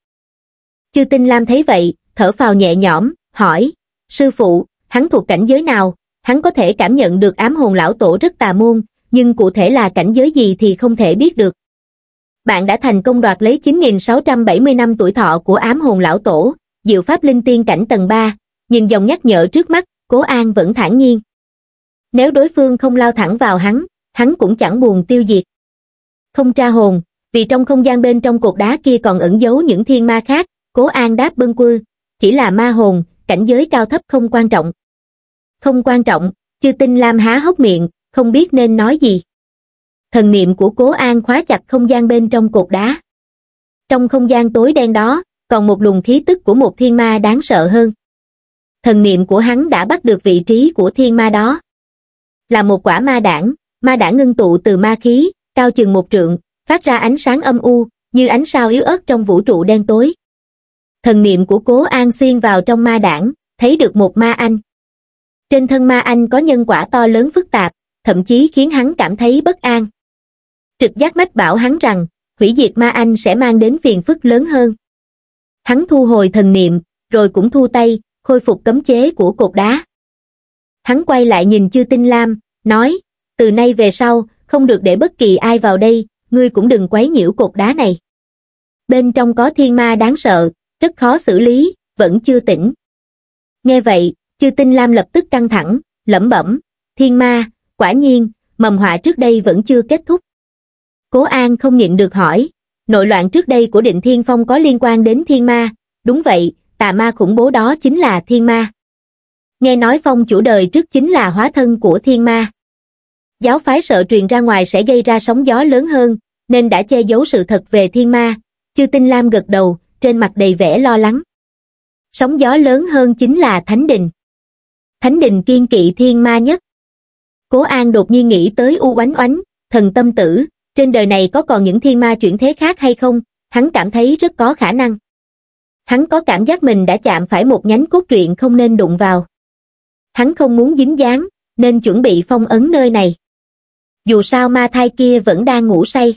Chư Tinh Lam thấy vậy, thở phào nhẹ nhõm, hỏi, sư phụ, hắn thuộc cảnh giới nào, hắn có thể cảm nhận được ám hồn lão tổ rất tà môn, nhưng cụ thể là cảnh giới gì thì không thể biết được. Bạn đã thành công đoạt lấy 9.670 năm tuổi thọ của ám hồn lão tổ, diệu pháp linh tiên cảnh tầng 3, nhìn dòng nhắc nhở trước mắt, cố an vẫn thản nhiên. Nếu đối phương không lao thẳng vào hắn, hắn cũng chẳng buồn tiêu diệt. Không tra hồn, vì trong không gian bên trong cột đá kia còn ẩn giấu những thiên ma khác, cố an đáp bưng quư, chỉ là ma hồn cảnh giới cao thấp không quan trọng không quan trọng chư tinh lam há hốc miệng không biết nên nói gì thần niệm của cố an khóa chặt không gian bên trong cột đá trong không gian tối đen đó còn một luồng khí tức của một thiên ma đáng sợ hơn thần niệm của hắn đã bắt được vị trí của thiên ma đó là một quả ma đảng ma đảng ngưng tụ từ ma khí cao chừng một trượng phát ra ánh sáng âm u như ánh sao yếu ớt trong vũ trụ đen tối thần niệm của cố an xuyên vào trong ma đảng, thấy được một ma anh. Trên thân ma anh có nhân quả to lớn phức tạp, thậm chí khiến hắn cảm thấy bất an. Trực giác mách bảo hắn rằng, hủy diệt ma anh sẽ mang đến phiền phức lớn hơn. Hắn thu hồi thần niệm, rồi cũng thu tay, khôi phục cấm chế của cột đá. Hắn quay lại nhìn chư tinh lam, nói, từ nay về sau, không được để bất kỳ ai vào đây, ngươi cũng đừng quấy nhiễu cột đá này. Bên trong có thiên ma đáng sợ, rất khó xử lý vẫn chưa tỉnh nghe vậy chư tinh lam lập tức căng thẳng lẩm bẩm thiên ma quả nhiên mầm họa trước đây vẫn chưa kết thúc cố an không nhịn được hỏi nội loạn trước đây của định thiên phong có liên quan đến thiên ma đúng vậy tà ma khủng bố đó chính là thiên ma nghe nói phong chủ đời trước chính là hóa thân của thiên ma giáo phái sợ truyền ra ngoài sẽ gây ra sóng gió lớn hơn nên đã che giấu sự thật về thiên ma chư tinh lam gật đầu trên mặt đầy vẻ lo lắng. Sóng gió lớn hơn chính là Thánh Đình. Thánh Đình kiên kỵ thiên ma nhất. Cố An đột nhiên nghĩ tới U Oánh Oánh, thần tâm tử, trên đời này có còn những thiên ma chuyển thế khác hay không, hắn cảm thấy rất có khả năng. Hắn có cảm giác mình đã chạm phải một nhánh cốt truyện không nên đụng vào. Hắn không muốn dính dáng, nên chuẩn bị phong ấn nơi này. Dù sao ma thai kia vẫn đang ngủ say.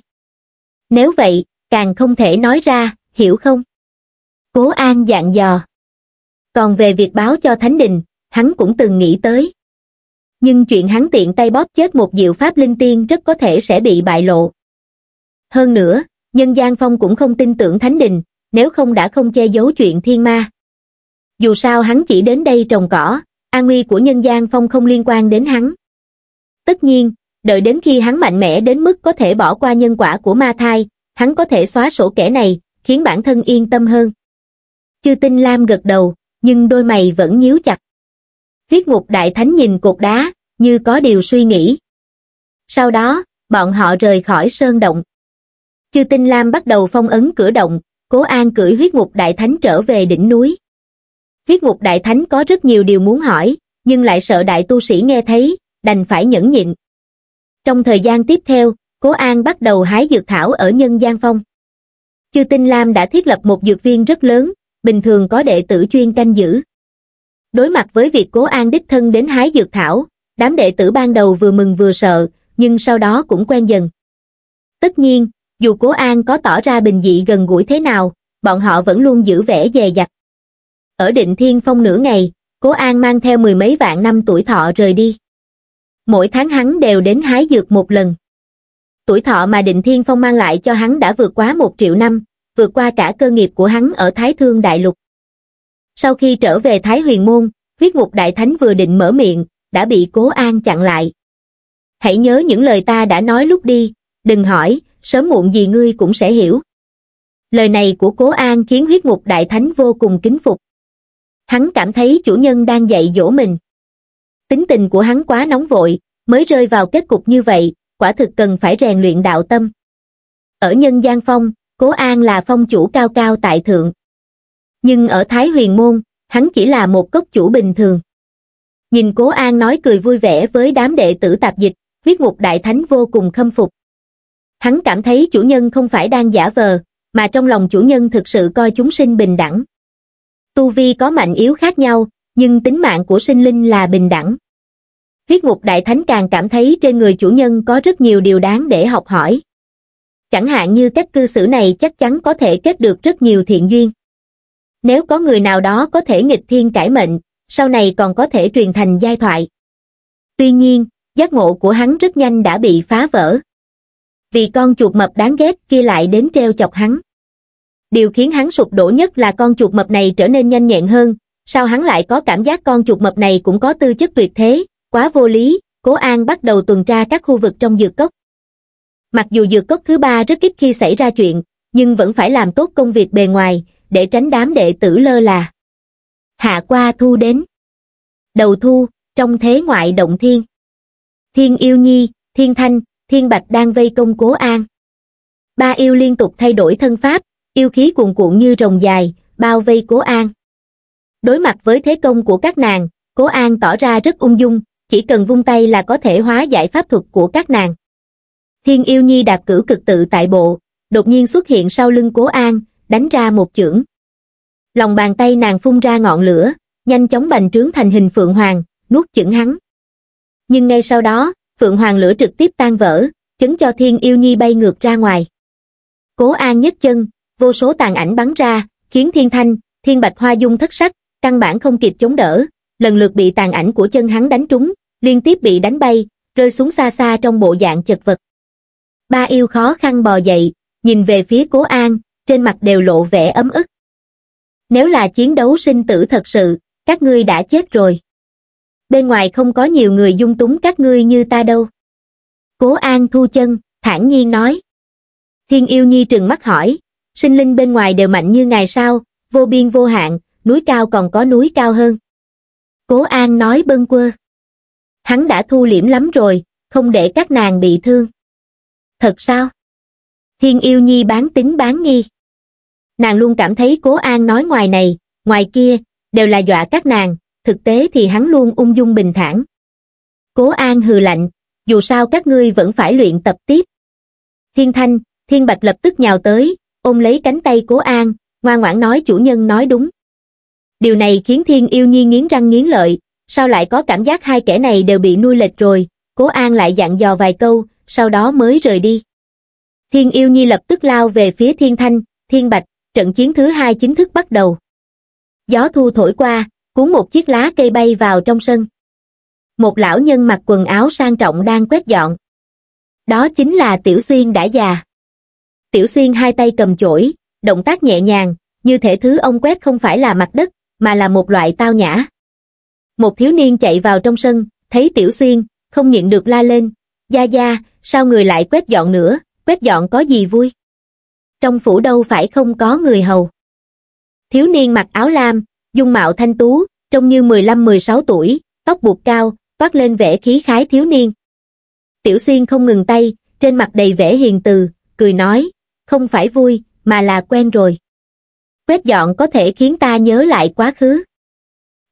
Nếu vậy, càng không thể nói ra, hiểu không? Cố An dạng dò. Còn về việc báo cho Thánh Đình, hắn cũng từng nghĩ tới. Nhưng chuyện hắn tiện tay bóp chết một diệu pháp linh tiên rất có thể sẽ bị bại lộ. Hơn nữa, nhân gian phong cũng không tin tưởng Thánh Đình, nếu không đã không che giấu chuyện thiên ma. Dù sao hắn chỉ đến đây trồng cỏ, an nguy của nhân gian phong không liên quan đến hắn. Tất nhiên, đợi đến khi hắn mạnh mẽ đến mức có thể bỏ qua nhân quả của ma thai, hắn có thể xóa sổ kẻ này, khiến bản thân yên tâm hơn. Chư Tinh Lam gật đầu, nhưng đôi mày vẫn nhíu chặt. Huyết ngục đại thánh nhìn cột đá, như có điều suy nghĩ. Sau đó, bọn họ rời khỏi sơn động. Chư Tinh Lam bắt đầu phong ấn cửa động, Cố An cưỡi huyết ngục đại thánh trở về đỉnh núi. Huyết ngục đại thánh có rất nhiều điều muốn hỏi, nhưng lại sợ đại tu sĩ nghe thấy, đành phải nhẫn nhịn. Trong thời gian tiếp theo, Cố An bắt đầu hái dược thảo ở nhân gian phong. Chư Tinh Lam đã thiết lập một dược viên rất lớn, bình thường có đệ tử chuyên canh giữ. Đối mặt với việc Cố An đích thân đến hái dược thảo, đám đệ tử ban đầu vừa mừng vừa sợ, nhưng sau đó cũng quen dần. Tất nhiên, dù Cố An có tỏ ra bình dị gần gũi thế nào, bọn họ vẫn luôn giữ vẻ dè dặt. Ở định thiên phong nửa ngày, Cố An mang theo mười mấy vạn năm tuổi thọ rời đi. Mỗi tháng hắn đều đến hái dược một lần. Tuổi thọ mà định thiên phong mang lại cho hắn đã vượt quá một triệu năm, vượt qua cả cơ nghiệp của hắn ở Thái Thương Đại Lục. Sau khi trở về Thái Huyền Môn, huyết ngục đại thánh vừa định mở miệng, đã bị Cố An chặn lại. Hãy nhớ những lời ta đã nói lúc đi, đừng hỏi, sớm muộn gì ngươi cũng sẽ hiểu. Lời này của Cố An khiến huyết ngục đại thánh vô cùng kính phục. Hắn cảm thấy chủ nhân đang dạy dỗ mình. Tính tình của hắn quá nóng vội, mới rơi vào kết cục như vậy, quả thực cần phải rèn luyện đạo tâm. Ở nhân gian phong, Cố An là phong chủ cao cao tại thượng. Nhưng ở Thái Huyền Môn, hắn chỉ là một cốc chủ bình thường. Nhìn Cố An nói cười vui vẻ với đám đệ tử tạp dịch, huyết ngục đại thánh vô cùng khâm phục. Hắn cảm thấy chủ nhân không phải đang giả vờ, mà trong lòng chủ nhân thực sự coi chúng sinh bình đẳng. Tu vi có mạnh yếu khác nhau, nhưng tính mạng của sinh linh là bình đẳng. Huyết ngục đại thánh càng cảm thấy trên người chủ nhân có rất nhiều điều đáng để học hỏi chẳng hạn như cách cư xử này chắc chắn có thể kết được rất nhiều thiện duyên. Nếu có người nào đó có thể nghịch thiên cải mệnh, sau này còn có thể truyền thành giai thoại. Tuy nhiên, giác ngộ của hắn rất nhanh đã bị phá vỡ. Vì con chuột mập đáng ghét kia lại đến treo chọc hắn. Điều khiến hắn sụp đổ nhất là con chuột mập này trở nên nhanh nhẹn hơn, sao hắn lại có cảm giác con chuột mập này cũng có tư chất tuyệt thế, quá vô lý, Cố An bắt đầu tuần tra các khu vực trong dược cốc mặc dù dược cốc thứ ba rất ít khi xảy ra chuyện nhưng vẫn phải làm tốt công việc bề ngoài để tránh đám đệ tử lơ là hạ qua thu đến đầu thu trong thế ngoại động thiên thiên yêu nhi thiên thanh thiên bạch đang vây công cố an ba yêu liên tục thay đổi thân pháp yêu khí cuồn cuộn như rồng dài bao vây cố an đối mặt với thế công của các nàng cố an tỏ ra rất ung dung chỉ cần vung tay là có thể hóa giải pháp thuật của các nàng Thiên yêu nhi đạp cử cực tự tại bộ, đột nhiên xuất hiện sau lưng cố an, đánh ra một chưởng. Lòng bàn tay nàng phun ra ngọn lửa, nhanh chóng bành trướng thành hình Phượng Hoàng, nuốt chửng hắn. Nhưng ngay sau đó, Phượng Hoàng lửa trực tiếp tan vỡ, chấn cho Thiên Yêu Nhi bay ngược ra ngoài. Cố An nhấc chân, vô số tàn ảnh bắn ra, khiến Thiên Thanh, Thiên Bạch Hoa Dung thất sắc, căn bản không kịp chống đỡ, lần lượt bị tàn ảnh của chân hắn đánh trúng, liên tiếp bị đánh bay, rơi xuống xa xa trong bộ dạng chật vật. Ba yêu khó khăn bò dậy, nhìn về phía cố an, trên mặt đều lộ vẻ ấm ức. Nếu là chiến đấu sinh tử thật sự, các ngươi đã chết rồi. Bên ngoài không có nhiều người dung túng các ngươi như ta đâu. Cố an thu chân, thản nhiên nói. Thiên yêu nhi trừng mắt hỏi, sinh linh bên ngoài đều mạnh như ngài sao, vô biên vô hạn, núi cao còn có núi cao hơn. Cố an nói bâng quơ. Hắn đã thu liễm lắm rồi, không để các nàng bị thương thật sao thiên yêu nhi bán tính bán nghi nàng luôn cảm thấy cố an nói ngoài này ngoài kia đều là dọa các nàng thực tế thì hắn luôn ung dung bình thản cố an hừ lạnh dù sao các ngươi vẫn phải luyện tập tiếp thiên thanh thiên bạch lập tức nhào tới ôm lấy cánh tay cố an ngoan ngoãn nói chủ nhân nói đúng điều này khiến thiên yêu nhi nghiến răng nghiến lợi sao lại có cảm giác hai kẻ này đều bị nuôi lệch rồi cố an lại dặn dò vài câu sau đó mới rời đi. Thiên yêu nhi lập tức lao về phía thiên thanh, thiên bạch, trận chiến thứ hai chính thức bắt đầu. Gió thu thổi qua, cuốn một chiếc lá cây bay vào trong sân. Một lão nhân mặc quần áo sang trọng đang quét dọn. Đó chính là Tiểu Xuyên đã già. Tiểu Xuyên hai tay cầm chổi, động tác nhẹ nhàng, như thể thứ ông quét không phải là mặt đất, mà là một loại tao nhã. Một thiếu niên chạy vào trong sân, thấy Tiểu Xuyên, không nhịn được la lên, Gia Gia, sao người lại quét dọn nữa, quét dọn có gì vui? Trong phủ đâu phải không có người hầu. Thiếu niên mặc áo lam, dung mạo thanh tú, trông như 15-16 tuổi, tóc buộc cao, toát lên vẻ khí khái thiếu niên. Tiểu xuyên không ngừng tay, trên mặt đầy vẻ hiền từ, cười nói, không phải vui, mà là quen rồi. Quét dọn có thể khiến ta nhớ lại quá khứ.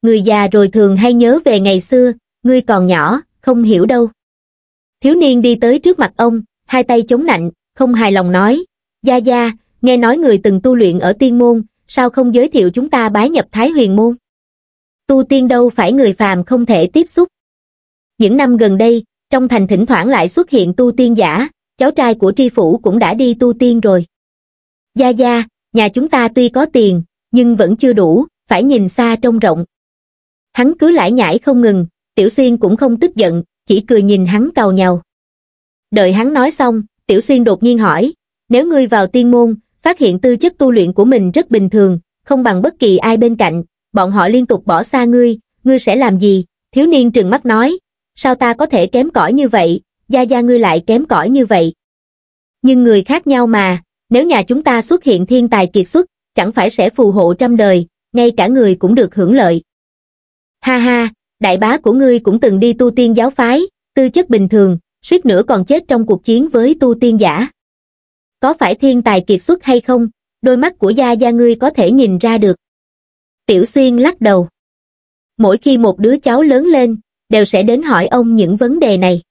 Người già rồi thường hay nhớ về ngày xưa, ngươi còn nhỏ, không hiểu đâu thiếu niên đi tới trước mặt ông hai tay chống nạnh không hài lòng nói gia gia nghe nói người từng tu luyện ở tiên môn sao không giới thiệu chúng ta bái nhập thái huyền môn tu tiên đâu phải người phàm không thể tiếp xúc những năm gần đây trong thành thỉnh thoảng lại xuất hiện tu tiên giả cháu trai của tri phủ cũng đã đi tu tiên rồi gia gia nhà chúng ta tuy có tiền nhưng vẫn chưa đủ phải nhìn xa trông rộng hắn cứ lải nhải không ngừng tiểu xuyên cũng không tức giận chỉ cười nhìn hắn cầu nhau. Đợi hắn nói xong, Tiểu Xuyên đột nhiên hỏi, nếu ngươi vào tiên môn, phát hiện tư chất tu luyện của mình rất bình thường, không bằng bất kỳ ai bên cạnh, bọn họ liên tục bỏ xa ngươi, ngươi sẽ làm gì? Thiếu niên trừng mắt nói, sao ta có thể kém cỏi như vậy, gia gia ngươi lại kém cỏi như vậy. Nhưng người khác nhau mà, nếu nhà chúng ta xuất hiện thiên tài kiệt xuất, chẳng phải sẽ phù hộ trăm đời, ngay cả người cũng được hưởng lợi. Ha ha, đại bá của ngươi cũng từng đi tu tiên giáo phái, tư chất bình thường, suýt nữa còn chết trong cuộc chiến với tu tiên giả. Có phải thiên tài kiệt xuất hay không, đôi mắt của gia gia ngươi có thể nhìn ra được. Tiểu Xuyên lắc đầu. Mỗi khi một đứa cháu lớn lên, đều sẽ đến hỏi ông những vấn đề này.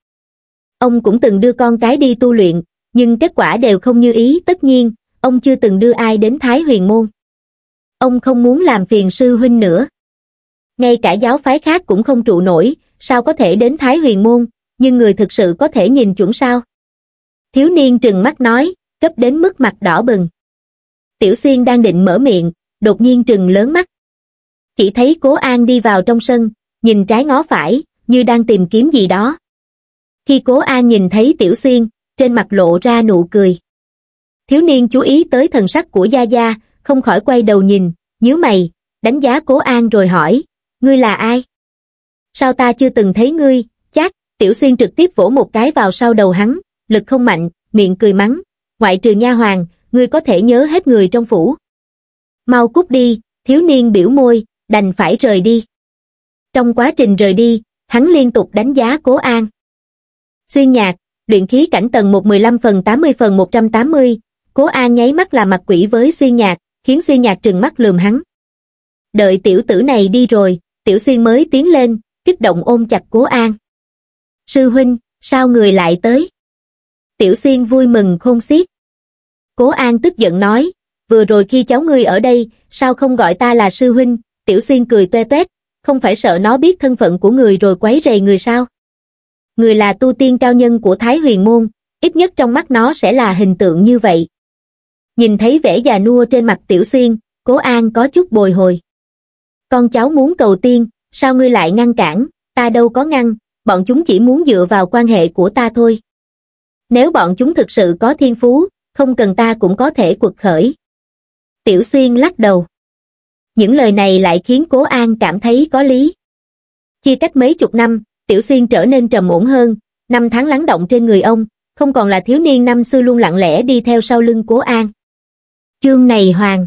Ông cũng từng đưa con cái đi tu luyện, nhưng kết quả đều không như ý tất nhiên, ông chưa từng đưa ai đến Thái Huyền Môn. Ông không muốn làm phiền sư huynh nữa ngay cả giáo phái khác cũng không trụ nổi, sao có thể đến Thái Huyền Môn, nhưng người thực sự có thể nhìn chuẩn sao? Thiếu niên trừng mắt nói, cấp đến mức mặt đỏ bừng. Tiểu Xuyên đang định mở miệng, đột nhiên trừng lớn mắt. Chỉ thấy Cố An đi vào trong sân, nhìn trái ngó phải, như đang tìm kiếm gì đó. Khi Cố An nhìn thấy Tiểu Xuyên, trên mặt lộ ra nụ cười. Thiếu niên chú ý tới thần sắc của Gia Gia, không khỏi quay đầu nhìn, nhíu mày, đánh giá Cố An rồi hỏi, ngươi là ai? Sao ta chưa từng thấy ngươi, chát, tiểu xuyên trực tiếp vỗ một cái vào sau đầu hắn, lực không mạnh, miệng cười mắng, ngoại trừ nha hoàng, ngươi có thể nhớ hết người trong phủ. Mau cút đi, thiếu niên biểu môi, đành phải rời đi. Trong quá trình rời đi, hắn liên tục đánh giá cố an. Xuyên nhạc, luyện khí cảnh tầng 115 phần 80 phần 180, cố an nháy mắt là mặt quỷ với xuyên nhạc, khiến xuyên nhạc trừng mắt lườm hắn. Đợi tiểu tử này đi rồi, Tiểu Xuyên mới tiến lên, kích động ôm chặt Cố An. Sư huynh, sao người lại tới? Tiểu Xuyên vui mừng không xiết. Cố An tức giận nói, vừa rồi khi cháu ngươi ở đây, sao không gọi ta là sư huynh? Tiểu Xuyên cười toe toét, không phải sợ nó biết thân phận của người rồi quấy rầy người sao? Người là tu tiên cao nhân của Thái Huyền Môn, ít nhất trong mắt nó sẽ là hình tượng như vậy. Nhìn thấy vẻ già nua trên mặt Tiểu Xuyên, Cố An có chút bồi hồi con cháu muốn cầu tiên sao ngươi lại ngăn cản ta đâu có ngăn bọn chúng chỉ muốn dựa vào quan hệ của ta thôi nếu bọn chúng thực sự có thiên phú không cần ta cũng có thể quật khởi tiểu xuyên lắc đầu những lời này lại khiến cố an cảm thấy có lý chia cách mấy chục năm tiểu xuyên trở nên trầm ổn hơn năm tháng lắng động trên người ông không còn là thiếu niên năm xưa luôn lặng lẽ đi theo sau lưng cố an chương này hoàng